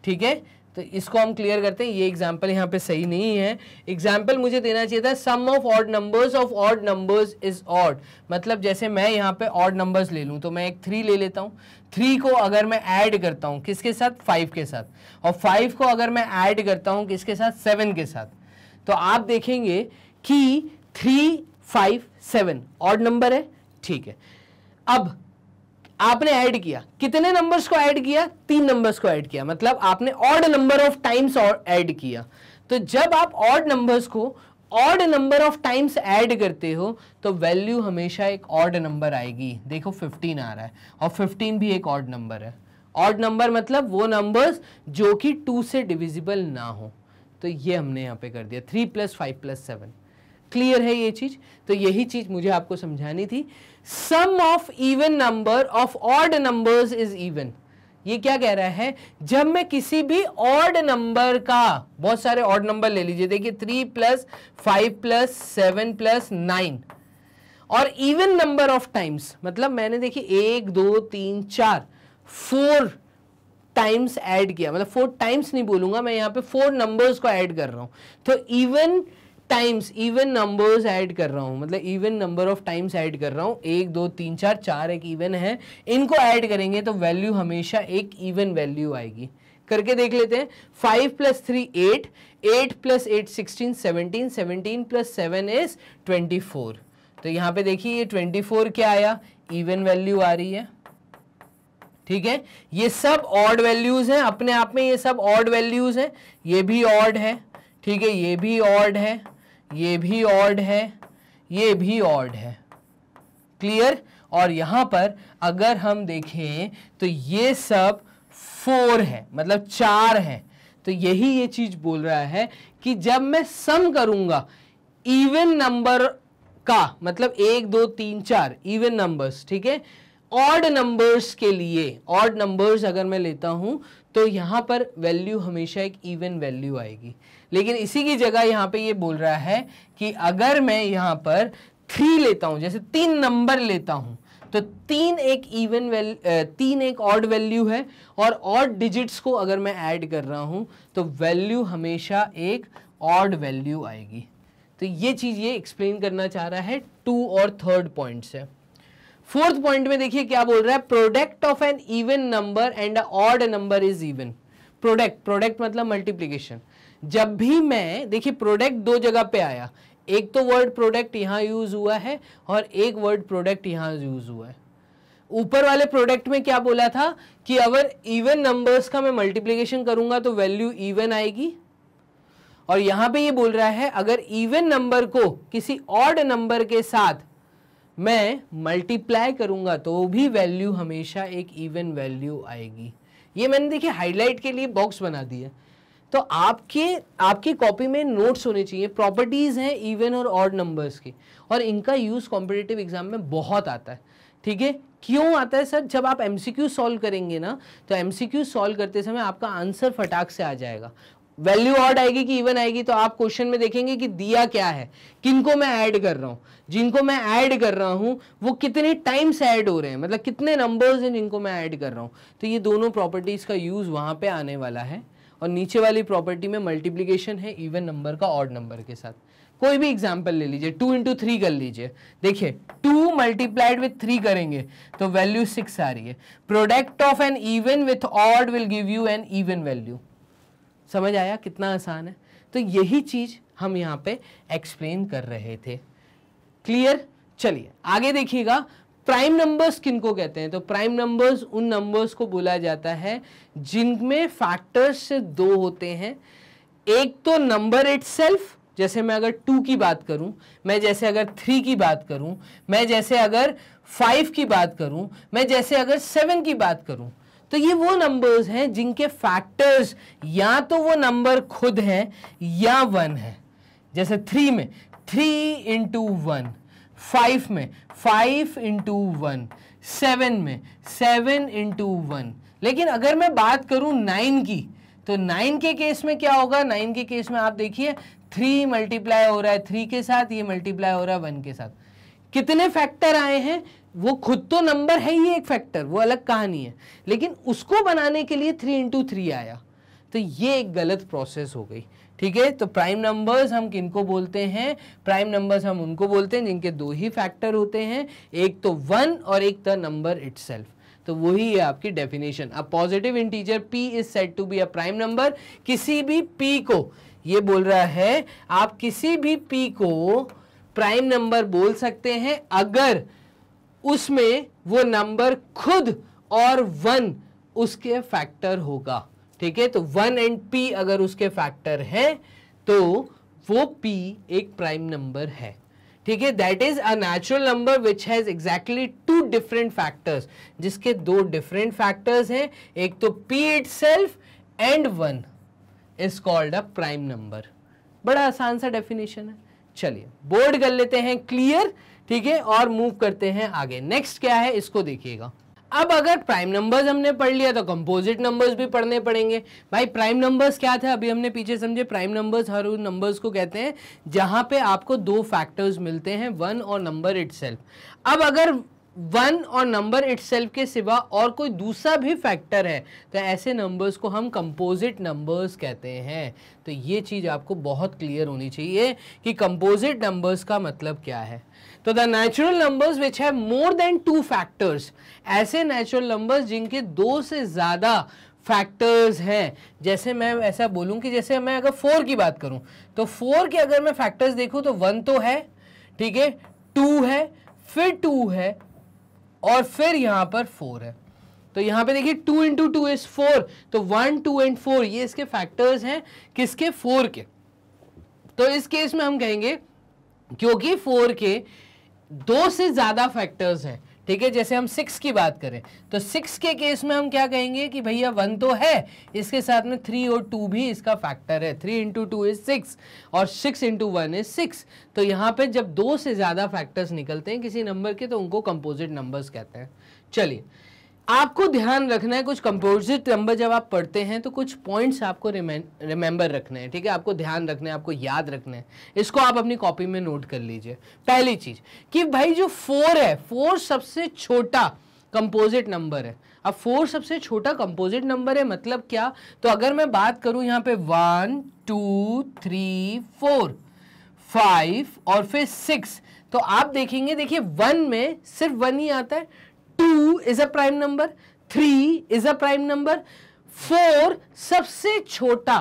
ठीक है तो इसको हम क्लियर करते हैं ये एग्जाम्पल यहाँ पे सही नहीं है एग्जाम्पल मुझे देना चाहिए था sum of odd numbers of odd numbers is odd मतलब जैसे मैं यहाँ पे ऑड नंबर्स ले लूँ तो मैं एक थ्री ले लेता हूँ थ्री को अगर मैं ऐड करता हूँ किसके साथ फाइव के साथ और फाइव को अगर मैं ऐड करता हूँ किसके साथ सेवन के साथ तो आप देखेंगे कि थ्री फाइव सेवन और नंबर है ठीक है अब आपने ऐड किया कितने नंबर्स को ऐड किया तीन नंबर्स को ऐड किया मतलब आपने odd number of times add किया तो जब आप ऑड नंबर्स को odd number of times add करते हो तो वैल्यू हमेशा एक ऑड नंबर आएगी देखो 15 आ रहा है और 15 भी एक ऑड नंबर है ऑड नंबर मतलब वो नंबर्स जो कि टू से डिविजिबल ना हो तो ये हमने यहाँ पे कर दिया three plus five plus seven clear है ये चीज तो यही चीज मुझे आपको समझानी थी sum of even number of odd numbers is even ये क्या कह रहा है जब मैं किसी भी ऑड नंबर का बहुत सारे ऑड नंबर ले लीजिए देखिए three plus five plus seven plus nine और इवन नंबर ऑफ टाइम्स मतलब मैंने देखिए एक दो तीन चार फोर टाइम्स ऐड किया मतलब फोर टाइम्स नहीं बोलूंगा मैं यहाँ पे फोर नंबर्स को ऐड कर रहा हूं तो even times even numbers add कर रहा हूँ मतलब even number of times add कर रहा हूँ एक दो तीन चार चार एक इवन है इनको ऐड करेंगे तो वैल्यू हमेशा एक इवन वैल्यू आएगी करके देख लेते हैं five plus three eight eight plus eight sixteen seventeen seventeen plus seven is twenty four तो यहाँ पे देखिए ये ट्वेंटी फोर क्या आया इवन वैल्यू आ रही है ठीक है ये सब ऑड वैल्यूज़ हैं अपने आप में ये सब ऑड वैल्यूज़ हैं ये भी ऑड है ठीक है ये भी ऑड है ये भी ऑर्ड है ये भी ऑर्ड है क्लियर और यहाँ पर अगर हम देखें तो ये सब फोर है मतलब चार है तो यही ये चीज़ बोल रहा है कि जब मैं सम करूंगा इवन नंबर का मतलब एक दो तीन चार इवन नंबर्स ठीक है ऑड नंबर्स के लिए ऑड नंबर्स अगर मैं लेता हूं तो यहां पर वैल्यू हमेशा एक इवन वैल्यू आएगी लेकिन इसी की जगह यहाँ पे ये बोल रहा है कि अगर मैं यहाँ पर थ्री लेता हूँ जैसे तीन नंबर लेता हूँ तो तीन एक इवन वैल तीन एक ऑड वैल्यू है और ऑड डिजिट्स को अगर मैं ऐड कर रहा हूँ तो वैल्यू हमेशा एक ऑड वैल्यू आएगी तो ये चीज़ ये एक्सप्लेन करना चाह रहा है टू और थर्ड पॉइंट से फोर्थ पॉइंट में देखिए क्या बोल रहा है product of an even number and odd number is even product product मतलब मल्टीप्लीकेशन जब भी मैं देखिए प्रोडक्ट दो जगह पे आया एक तो वर्ड प्रोडक्ट यहाँ यूज हुआ है और एक वर्ड प्रोडक्ट यहाँ यूज हुआ है ऊपर वाले प्रोडक्ट में क्या बोला था कि अगर इवन नंबर्स का मैं मल्टीप्लीकेशन करूंगा तो वैल्यू इवन आएगी और यहां पे ये बोल रहा है अगर इवन नंबर को किसी ऑड नंबर के साथ मैं मल्टीप्लाई करूंगा तो भी वैल्यू हमेशा एक इवन वैल्यू आएगी ये मैंने देखिए हाईलाइट के लिए बॉक्स बना दिया तो आपके आपकी कॉपी में नोट्स होने चाहिए प्रॉपर्टीज़ हैं इवन और ऑड नंबर्स की और इनका यूज़ कॉम्पिटेटिव एग्जाम में बहुत आता है ठीक है क्यों आता है सर जब आप एम सॉल्व करेंगे ना तो एम सॉल्व करते समय आपका आंसर फटाक से आ जाएगा वैल्यू ऑड आएगी कि इवन आएगी तो आप क्वेश्चन में देखेंगे कि दिया क्या है किनको मैं ऐड कर रहा हूँ जिनको मैं ऐड कर रहा हूँ वो कितने टाइम से ऐड हो रहे हैं मतलब कितने नंबर्स हैं जिनको मैं ऐड कर रहा हूँ तो ये दोनों प्रॉपर्टीज़ का यूज़ वहाँ पे आने वाला है और नीचे वाली प्रॉपर्टी में मल्टीप्लीकेशन है इवन नंबर का ऑड नंबर के साथ कोई भी एग्जाम्पल ले लीजिए टू इंटू थ्री कर लीजिए देखिए टू मल्टीप्लाइड विथ थ्री करेंगे तो वैल्यू सिक्स आ रही है product of an even with odd will give you an even value समझ आया कितना आसान है तो यही चीज़ हम यहाँ पे एक्सप्लेन कर रहे थे क्लियर चलिए आगे देखिएगा प्राइम नंबर्स किनको कहते हैं तो प्राइम नंबर्स उन नंबर्स को बोला जाता है जिनमें फैक्टर्स से दो होते हैं एक तो नंबर इट्सेल्फ जैसे मैं अगर टू की बात करूं मैं जैसे अगर थ्री की बात करूं मैं जैसे अगर फाइव की बात करूं मैं जैसे अगर सेवन की बात करूं तो ये वो नंबर्स हैं जिनके फैक्टर्स या तो वो नंबर खुद है या वन है जैसे थ्री में थ्री इंटू वन फाइव में फाइव इंटू वन सेवन में सेवन इंटू वन लेकिन अगर मैं बात करूं नाइन की तो नाइन के केस में क्या होगा नाइन के केस में आप देखिए थ्री मल्टीप्लाई हो रहा है थ्री के साथ ये मल्टीप्लाई हो रहा है वन के साथ कितने फैक्टर आए हैं वो खुद तो नंबर है ही एक फैक्टर वो अलग कहानी है लेकिन उसको बनाने के लिए थ्री इंटू थ्री आया तो ये एक गलत प्रोसेस हो गई ठीक है तो प्राइम नंबर्स हम किनको बोलते हैं प्राइम नंबर्स हम उनको बोलते हैं जिनके दो ही फैक्टर होते हैं एक तो वन और एक द नंबर इट तो वही है आपकी डेफिनेशन अब positive integer p is said to be a prime number किसी भी पी को ये बोल रहा है आप किसी भी पी को प्राइम नंबर बोल सकते हैं अगर उसमें वो नंबर खुद और वन उसके फैक्टर होगा ठीक है तो वन एंड पी अगर उसके फैक्टर हैं तो वो पी एक प्राइम नंबर है ठीक है that is a natural number which has exactly two different factors जिसके दो डिफरेंट फैक्टर्स हैं एक तो p itself and one is called a prime number बड़ा आसान सा डेफिनेशन है चलिए बोर्ड कर लेते हैं क्लियर ठीक है और मूव करते हैं आगे नेक्स्ट क्या है इसको देखिएगा अब अगर प्राइम नंबर्स हमने पढ़ लिया तो कंपोजिट नंबर्स भी पढ़ने पड़ेंगे भाई प्राइम नंबर्स क्या थे अभी हमने पीछे समझे प्राइम नंबर्स हर उन नंबर्स को कहते हैं जहां पे आपको दो फैक्टर्स मिलते हैं वन और नंबर इट अब अगर वन और नंबर इट्सेल्फ के सिवा और कोई दूसरा भी फैक्टर है तो ऐसे नंबर्स को हम कंपोजिट नंबर्स कहते हैं तो ये चीज़ आपको बहुत क्लियर होनी चाहिए कि कंपोजिट नंबर्स का मतलब क्या है तो the natural numbers which have more than two factors ऐसे नेचुरल नंबर्स जिनके दो से ज़्यादा फैक्टर्स हैं जैसे मैं ऐसा बोलूँ कि जैसे मैं अगर फोर की बात करूँ तो फोर के अगर मैं फैक्टर्स देखूँ तो वन तो है ठीक है टू है फिर टू है और फिर यहां पर फोर है तो यहां पे देखिए two into two is four तो वन टू एंड फोर ये इसके फैक्टर्स हैं किसके फोर के तो इस केस में हम कहेंगे क्योंकि फोर के दो से ज़्यादा फैक्टर्स हैं ठीक है जैसे हम सिक्स की बात करें तो सिक्स के केस में हम क्या कहेंगे कि भैया वन तो है इसके साथ में थ्री और टू भी इसका फैक्टर है three into two is six और six into one is six तो यहाँ पे जब दो से ज़्यादा फैक्टर्स निकलते हैं किसी नंबर के तो उनको कंपोजिट नंबर्स कहते हैं चलिए आपको ध्यान रखना है कुछ कंपोजिट नंबर जब आप पढ़ते हैं तो कुछ पॉइंट्स आपको रिमेंबर रखने हैं ठीक है आपको ध्यान रखना है आपको याद रखना है इसको आप अपनी कॉपी में नोट कर लीजिए पहली चीज़ कि भाई जो फोर है फोर सबसे छोटा कंपोजिट नंबर है अब फोर सबसे छोटा कंपोजिट नंबर है मतलब क्या तो अगर मैं बात करूं यहाँ पे one two three four five और फिर सिक्स तो आप देखेंगे देखिए वन में सिर्फ वन ही आता है two is a prime number three is a prime number four सबसे छोटा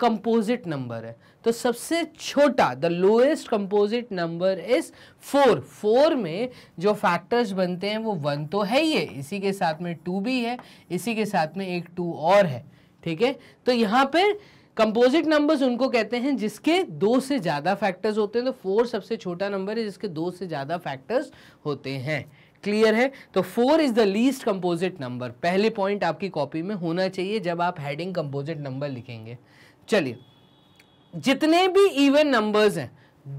कंपोजिट नंबर है तो सबसे छोटा the lowest composite number is four four में जो फैक्टर्स बनते हैं वो वन तो है ही है इसी के साथ में टू भी है इसी के साथ में एक टू और है ठीक है तो यहाँ पर कंपोजिट नंबर्स उनको कहते हैं जिसके दो से ज़्यादा फैक्टर्स होते हैं तो फोर सबसे छोटा नंबर है जिसके दो से ज़्यादा फैक्टर्स होते हैं क्लियर है तो four is the least composite number पहले पॉइंट आपकी कॉपी में होना चाहिए जब आप हेडिंग कंपोजिट नंबर लिखेंगे चलिए जितने भी इवन नंबर्स हैं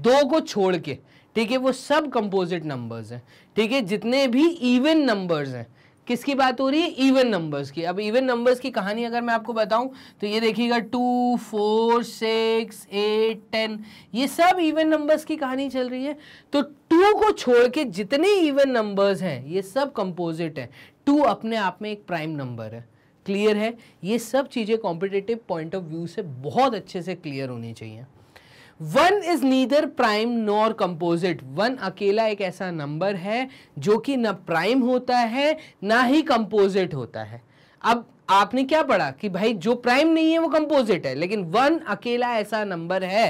दो को छोड़ के ठीक है वो सब कंपोजिट नंबर्स हैं ठीक है जितने भी इवन नंबर्स हैं किसकी बात हो रही है इवन नंबर्स की अब इवन नंबर्स की कहानी अगर मैं आपको बताऊं तो ये देखिएगा two four six eight ten ये सब इवन नंबर्स की कहानी चल रही है तो टू को छोड़ के जितने इवन नंबर्स हैं ये सब कंपोजिट है टू अपने आप में एक प्राइम नंबर है क्लियर है ये सब चीज़ें कॉम्पिटेटिव पॉइंट ऑफ व्यू से बहुत अच्छे से क्लियर होनी चाहिए one is neither prime nor composite one अकेला एक ऐसा नंबर है जो कि ना प्राइम होता है ना ही कंपोजिट होता है अब आपने क्या पढ़ा कि भाई जो प्राइम नहीं है वो कंपोजिट है लेकिन वन अकेला ऐसा नंबर है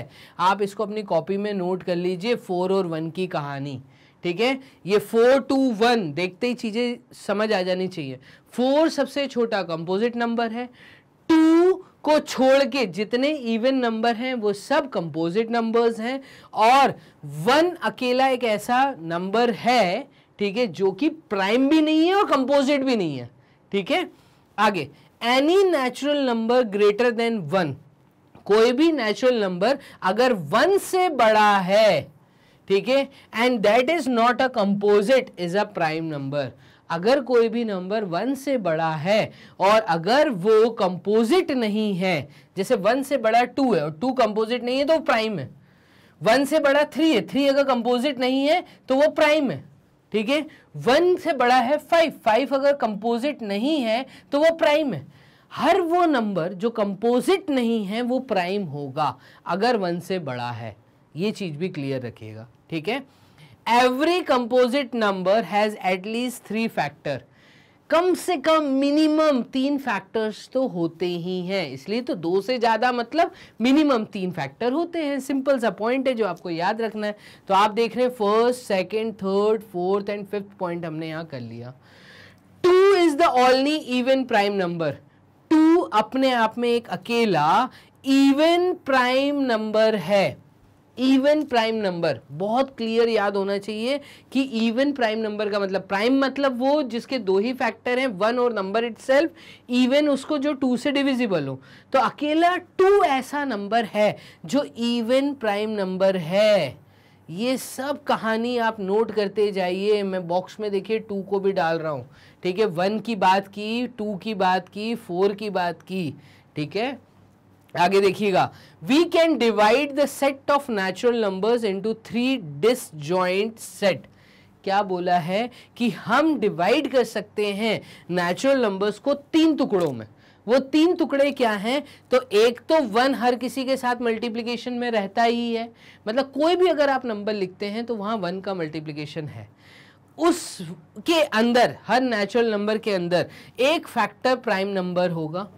आप इसको अपनी कॉपी में नोट कर लीजिए फोर और वन की कहानी ठीक है ये फोर टू वन देखते ही चीज़ें समझ आ जानी चाहिए फोर सबसे छोटा कंपोजिट नंबर है टू को छोड़ के जितने इवन नंबर हैं वो सब कंपोजिट नंबर्स हैं और वन अकेला एक ऐसा नंबर है ठीक है जो कि प्राइम भी नहीं है और कंपोजिट भी नहीं है ठीक है आगे any natural number greater than one कोई भी नेचुरल नंबर अगर वन से बड़ा है ठीक है and that is not a composite is a prime number अगर कोई भी नंबर वन से बड़ा है और अगर वो कंपोजिट नहीं है जैसे वन से बड़ा टू है और टू कंपोजिट नहीं है तो प्राइम है वन से बड़ा थ्री है थ्री अगर कंपोजिट नहीं है तो वो प्राइम है ठीक है वन से बड़ा है फाइव फाइव अगर कंपोजिट नहीं है तो वो प्राइम है हर वो नंबर जो कंपोजिट नहीं है वो प्राइम होगा अगर वन से बड़ा है ये चीज़ भी क्लियर रखिएगा ठीक है every composite number has at least three factor कम से कम मिनिमम तीन फैक्टर्स तो होते ही हैं इसलिए तो दो से ज़्यादा मतलब मिनिमम तीन फैक्टर होते हैं सिंपल सा पॉइंट है जो आपको याद रखना है तो आप देख रहे हैं first second, third fourth and fifth point हमने यहाँ कर लिया two is the only even prime number two अपने आप में एक अकेला इवन प्राइम नंबर है इवन प्राइम नंबर बहुत क्लियर याद होना चाहिए कि इवन प्राइम नंबर का मतलब प्राइम मतलब वो जिसके दो ही फैक्टर हैं वन और नंबर सेल्फ इवन उसको जो टू से डिविजिबल हो तो अकेला टू ऐसा नंबर है जो इवन प्राइम नंबर है ये सब कहानी आप नोट करते जाइए मैं बॉक्स में देखिए टू को भी डाल रहा हूँ ठीक है वन की बात की टू की बात की फोर की बात की ठीक है आगे देखिएगा we can divide the set of natural numbers into three disjoint set क्या बोला है कि हम डिवाइड कर सकते हैं नेचुरल नंबर्स को तीन टुकड़ों में वो तीन टुकड़े क्या हैं तो एक तो वन हर किसी के साथ मल्टीप्लिकेशन में रहता ही है मतलब कोई भी अगर आप नंबर लिखते हैं तो वहाँ वन का मल्टीप्लिकेशन है उस के अंदर हर नेचुरल नंबर के अंदर एक फैक्टर प्राइम नंबर होगा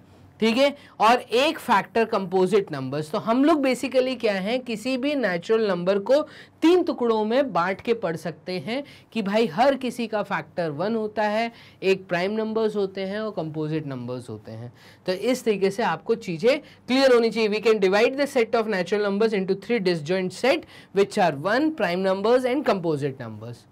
ठीक है और एक फैक्टर कंपोजिट नंबर्स तो हम लोग बेसिकली क्या है किसी भी नेचुरल नंबर को तीन टुकड़ों में बांट के पढ़ सकते हैं कि भाई हर किसी का फैक्टर वन होता है एक प्राइम नंबर्स होते हैं और कंपोजिट नंबर्स होते हैं तो इस तरीके से आपको चीज़ें क्लियर होनी चाहिए we can divide the set of natural numbers into three disjoint set which are one prime numbers and composite numbers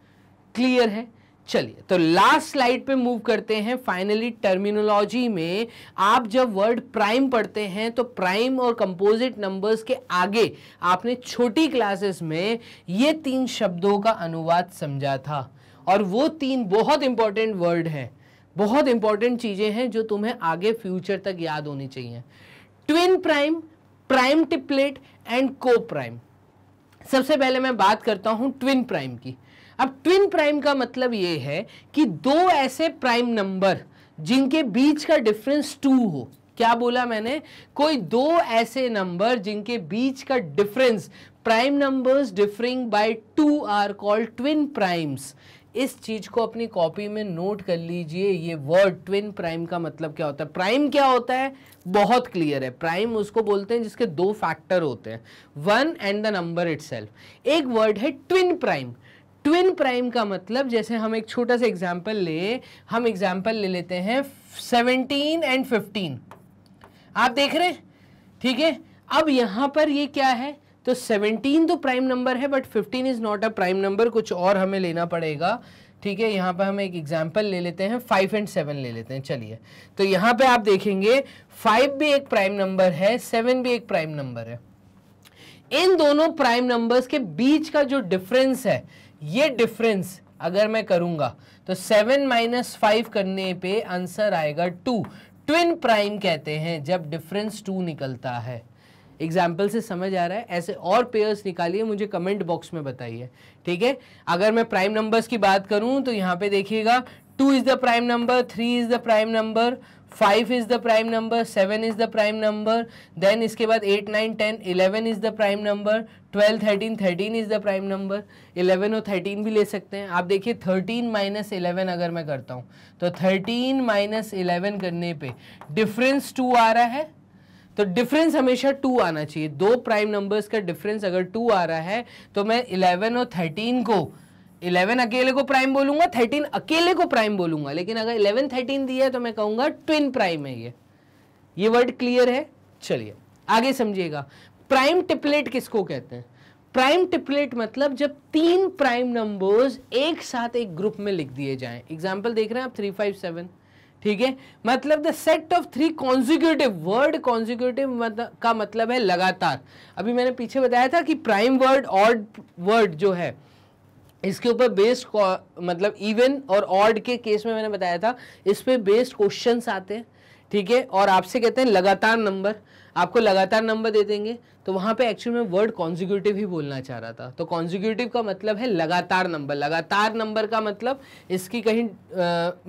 clear है चलिए तो लास्ट स्लाइड पे मूव करते हैं फाइनली टर्मिनोलॉजी में आप जब वर्ड प्राइम पढ़ते हैं तो प्राइम और कंपोजिट नंबर्स के आगे आपने छोटी क्लासेस में ये तीन शब्दों का अनुवाद समझा था और वो तीन बहुत इंपॉर्टेंट वर्ड हैं बहुत इंपॉर्टेंट चीज़ें हैं जो तुम्हें आगे फ्यूचर तक याद होनी चाहिए twin prime prime triplet and coprime सबसे पहले मैं बात करता हूँ ट्विन प्राइम की अब ट्विन प्राइम का मतलब ये है कि दो ऐसे प्राइम नंबर जिनके बीच का डिफरेंस टू हो क्या बोला मैंने कोई दो ऐसे नंबर जिनके बीच का difference prime numbers differing by two are called twin primes इस चीज को अपनी कॉपी में नोट कर लीजिए ये वर्ड ट्विन प्राइम का मतलब क्या होता है प्राइम क्या होता है बहुत क्लियर है प्राइम उसको बोलते हैं जिसके दो फैक्टर होते हैं one and the number it एक वर्ड है ट्विन प्राइम ट्विन प्राइम का मतलब जैसे हम एक छोटा सा एग्जाम्पल ले हम एग्जाम्पल ले लेते हैं सेवनटीन एंड फिफ्टीन आप देख रहे हैं ठीक है अब यहाँ पर ये क्या है तो 17 तो प्राइम नंबर है but 15 is not a prime number कुछ और हमें लेना पड़ेगा ठीक है यहाँ पर हम एक एग्जाम्पल ले लेते हैं फाइव एंड सेवन ले लेते हैं चलिए तो यहाँ पे आप देखेंगे फाइव भी एक प्राइम नंबर है सेवन भी एक प्राइम नंबर है इन दोनों प्राइम नंबर्स के बीच का जो डिफरेंस है ये डिफरेंस अगर मैं करूंगा तो सेवन माइनस फाइव करने पे आंसर आएगा टू ट्विन प्राइम कहते हैं जब डिफरेंस टू निकलता है एग्जाम्पल से समझ आ रहा है ऐसे और पेयर्स निकालिए मुझे कमेंट बॉक्स में बताइए ठीक है अगर मैं प्राइम नंबर्स की बात करूं तो यहाँ पे देखिएगा two is the prime number three is the prime number five is the prime number seven is the prime number then इसके बाद eight nine ten eleven is the prime number twelve thirteen thirteen is the prime number eleven और thirteen भी ले सकते हैं आप देखिए thirteen minus eleven अगर मैं करता हूँ तो थर्टीन माइनस इलेवन करने पे डिफरेंस टू आ रहा है तो डिफरेंस हमेशा टू आना चाहिए दो प्राइम नंबर्स का डिफरेंस अगर टू आ रहा है तो मैं इलेवन और थर्टीन को इलेवन अकेले को प्राइम बोलूंगा थर्टीन अकेले को प्राइम बोलूंगा लेकिन अगर इलेवन थर्टीन दिया है तो मैं कहूंगा ट्विन प्राइम है ये ये वर्ड क्लियर है चलिए आगे समझिएगा प्राइम टिपलेट किसको कहते हैं प्राइम टिपलेट मतलब जब तीन प्राइम नंबर्स एक साथ एक ग्रुप में लिख दिए जाएं एग्जांपल देख रहे हैं आप थ्री फाइव सेवन ठीक है मतलब the set of three consecutive word consecutive का मतलब है लगातार अभी मैंने पीछे बताया था कि प्राइम वर्ड और वर्ड जो है इसके ऊपर बेस्ड मतलब इवन और ऑर्ड के केस में मैंने बताया था इस पर बेस्ड क्वेश्चन आते हैं ठीक है और आपसे कहते हैं लगातार नंबर आपको लगातार नंबर दे देंगे तो वहाँ पे एक्चुअल में वर्ड कॉन्जिक्यूटिव ही बोलना चाह रहा था तो कॉन्जिक्यूटिव का मतलब है लगातार नंबर लगातार नंबर का मतलब इसकी कहीं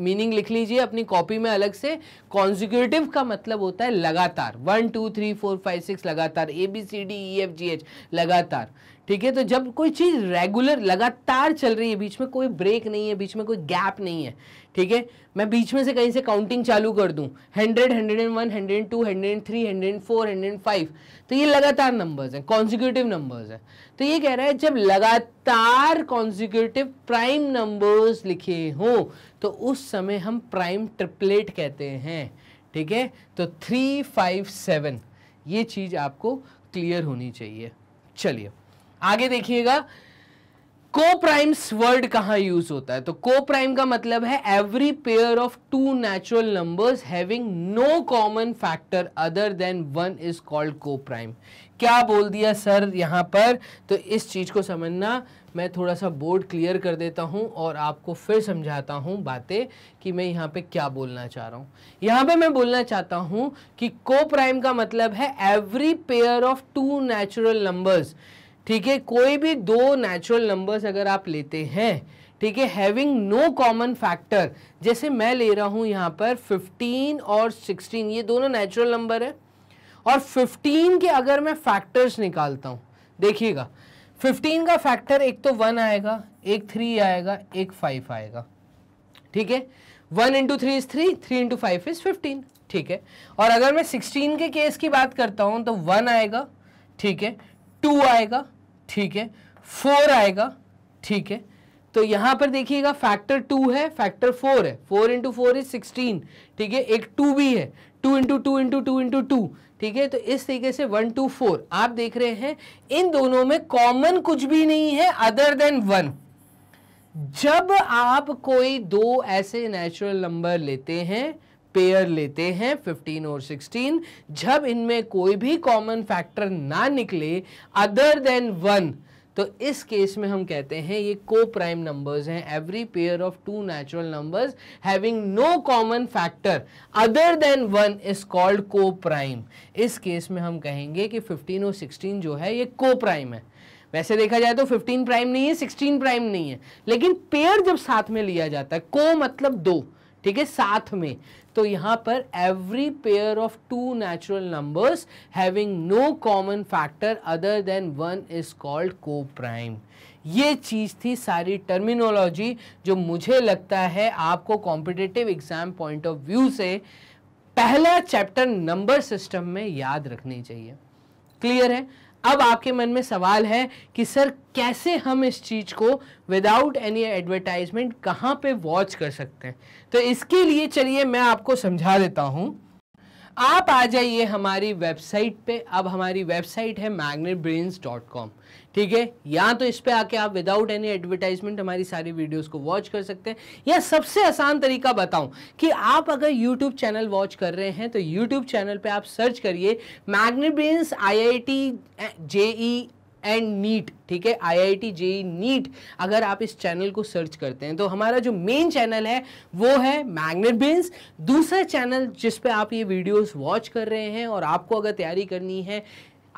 मीनिंग लिख लीजिए अपनी कॉपी में अलग से कॉन्जिक्यूटिव का मतलब होता है लगातार one two three four five six लगातार A B C D E F G H लगातार ठीक है तो जब कोई चीज़ रेगुलर लगातार चल रही है बीच में कोई ब्रेक नहीं है बीच में कोई गैप नहीं है ठीक है मैं बीच में से कहीं से काउंटिंग चालू कर दूँ hundred hundred and one hundred and two hundred and three hundred and four hundred and five तो ये लगातार नंबर्स हैं कॉन्जिक्यूटिव नंबर्स हैं तो ये कह रहा है जब लगातार कॉन्जिक्यूटिव प्राइम नंबर्स लिखे हों तो उस समय हम प्राइम ट्रिपलेट कहते हैं ठीक है तो थ्री फाइव सेवन ये चीज़ आपको क्लियर होनी चाहिए चलिए आगे देखिएगा को प्राइम्स वर्ड कहाँ यूज होता है तो को प्राइम का मतलब है every pair of two natural numbers having no common factor other than one is called coprime क्या बोल दिया सर यहाँ पर तो इस चीज़ को समझना मैं थोड़ा सा बोर्ड क्लियर कर देता हूँ और आपको फिर समझाता हूँ बातें कि मैं यहाँ पे क्या बोलना चाह रहा हूँ यहाँ पे मैं बोलना चाहता हूँ कि को प्राइम का मतलब है every pair of two natural numbers ठीक है कोई भी दो नेचुरल नंबर्स अगर आप लेते हैं ठीक है हैविंग नो कॉमन फैक्टर जैसे मैं ले रहा हूँ यहाँ पर 15 और 16 ये दोनों नेचुरल नंबर है और 15 के अगर मैं फैक्टर्स निकालता हूँ देखिएगा 15 का फैक्टर एक तो वन आएगा एक थ्री आएगा एक फाइव आएगा ठीक है one into three is three three into five is fifteen ठीक है और अगर मैं सिक्सटीन के केस की बात करता हूँ तो वन आएगा ठीक है टू आएगा ठीक है फोर आएगा ठीक है तो यहां पर देखिएगा फैक्टर टू है फैक्टर फोर है four into four is sixteen ठीक है एक टू भी है two into two into two into two ठीक है तो इस तरीके से वन टू फोर आप देख रहे हैं इन दोनों में कॉमन कुछ भी नहीं है अदर देन वन जब आप कोई दो ऐसे नेचुरल नंबर लेते हैं पेयर लेते हैं 15 और 16 जब इनमें कोई भी कॉमन फैक्टर ना निकले अदर देन वन तो इस केस में हम कहते हैं ये को प्राइम नंबर्स हैं every pair of two natural numbers having no common factor other than one is called coprime इस केस में हम कहेंगे कि 15 और 16 जो है ये को प्राइम है वैसे देखा जाए तो 15 प्राइम नहीं है 16 प्राइम नहीं है लेकिन पेयर जब साथ में लिया जाता है को मतलब दो ठीक है साथ में तो यहां पर every pair of two natural numbers having no common factor other than one is called coprime ये चीज़ थी सारी टर्मिनोलॉजी जो मुझे लगता है आपको competitive exam point of view से पहला चैप्टर नंबर सिस्टम में याद रखनी चाहिए क्लियर है अब आपके मन में सवाल है कि सर कैसे हम इस चीज़ को विदाउट एनी एडवर्टाइजमेंट कहाँ पे वॉच कर सकते हैं तो इसके लिए चलिए मैं आपको समझा देता हूँ आप आ जाइए हमारी वेबसाइट पे अब हमारी वेबसाइट है मैग्नेट डॉट कॉम ठीक है या तो इस पर आके आप विदाउट एनी एडवर्टाइजमेंट हमारी सारी वीडियोस को वॉच कर सकते हैं या सबसे आसान तरीका बताऊं कि आप अगर यूट्यूब चैनल वॉच कर रहे हैं तो यूट्यूब चैनल पे आप सर्च करिए magnet brains I I T JEE and NEET ठीक है I I T JEE NEET अगर आप इस चैनल को सर्च करते हैं तो हमारा जो मेन चैनल है वो है मैग्नेट बेंस दूसरा चैनल जिस पे आप ये वीडियोस वॉच कर रहे हैं और आपको अगर तैयारी करनी है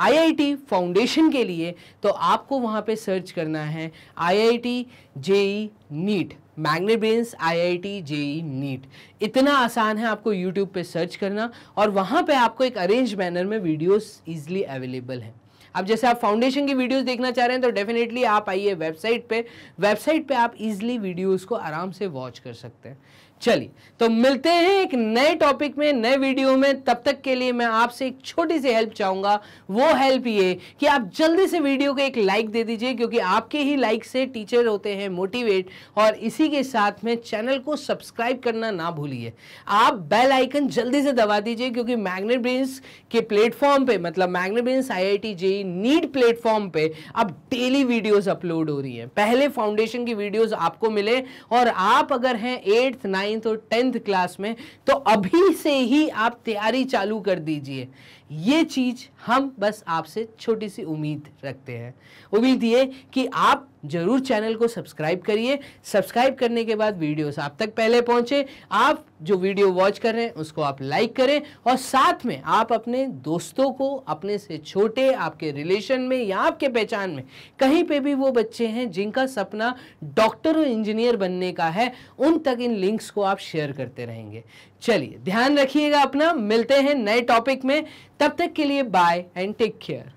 आईआईटी फाउंडेशन के लिए तो आपको वहाँ पे सर्च करना है IIT JEE NEET magnet brains IIT JEE NEET इतना आसान है आपको यूट्यूब पे सर्च करना और वहाँ पे आपको एक अरेंज बैनर में वीडियोस इजीली अवेलेबल हैं अब जैसे आप फाउंडेशन की वीडियोस देखना चाह रहे हैं तो डेफिनेटली आप आइए वेबसाइट पे वेबसाइट पे आप इजीली वीडियोस को आराम से वॉच कर सकते हैं चलिए तो मिलते हैं एक नए टॉपिक में नए वीडियो में तब तक के लिए मैं आपसे एक छोटी सी हेल्प चाहूंगा वो हेल्प ये कि आप जल्दी से वीडियो को एक लाइक दे दीजिए क्योंकि आपके ही लाइक से टीचर होते हैं मोटिवेट और इसी के साथ में चैनल को सब्सक्राइब करना ना भूलिए आप बेल आइकन जल्दी से दबा दीजिए क्योंकि मैग्नेट ब्रिंस के प्लेटफॉर्म पर मतलब magnet brains I T JEE NEET platform पर अब डेली वीडियोज अपलोड हो रही है पहले फाउंडेशन की वीडियोज आपको मिले और आप अगर हैं एट्थ नाइन्थ नाइन्थ और टेंथ क्लास में तो अभी से ही आप तैयारी चालू कर दीजिए ये चीज़ हम बस आपसे छोटी सी उम्मीद रखते हैं उम्मीद ये कि आप ज़रूर चैनल को सब्सक्राइब करिए सब्सक्राइब करने के बाद वीडियोस आप तक पहले पहुंचे आप जो वीडियो वॉच कर रहे हैं उसको आप लाइक करें और साथ में आप अपने दोस्तों को अपने से छोटे आपके रिलेशन में या आपके पहचान में कहीं पे भी वो बच्चे हैं जिनका सपना डॉक्टर और इंजीनियर बनने का है उन तक इन लिंक्स को आप शेयर करते रहेंगे चलिए ध्यान रखिएगा अपना मिलते हैं नए टॉपिक में तब तक के लिए बाय एंड टेक केयर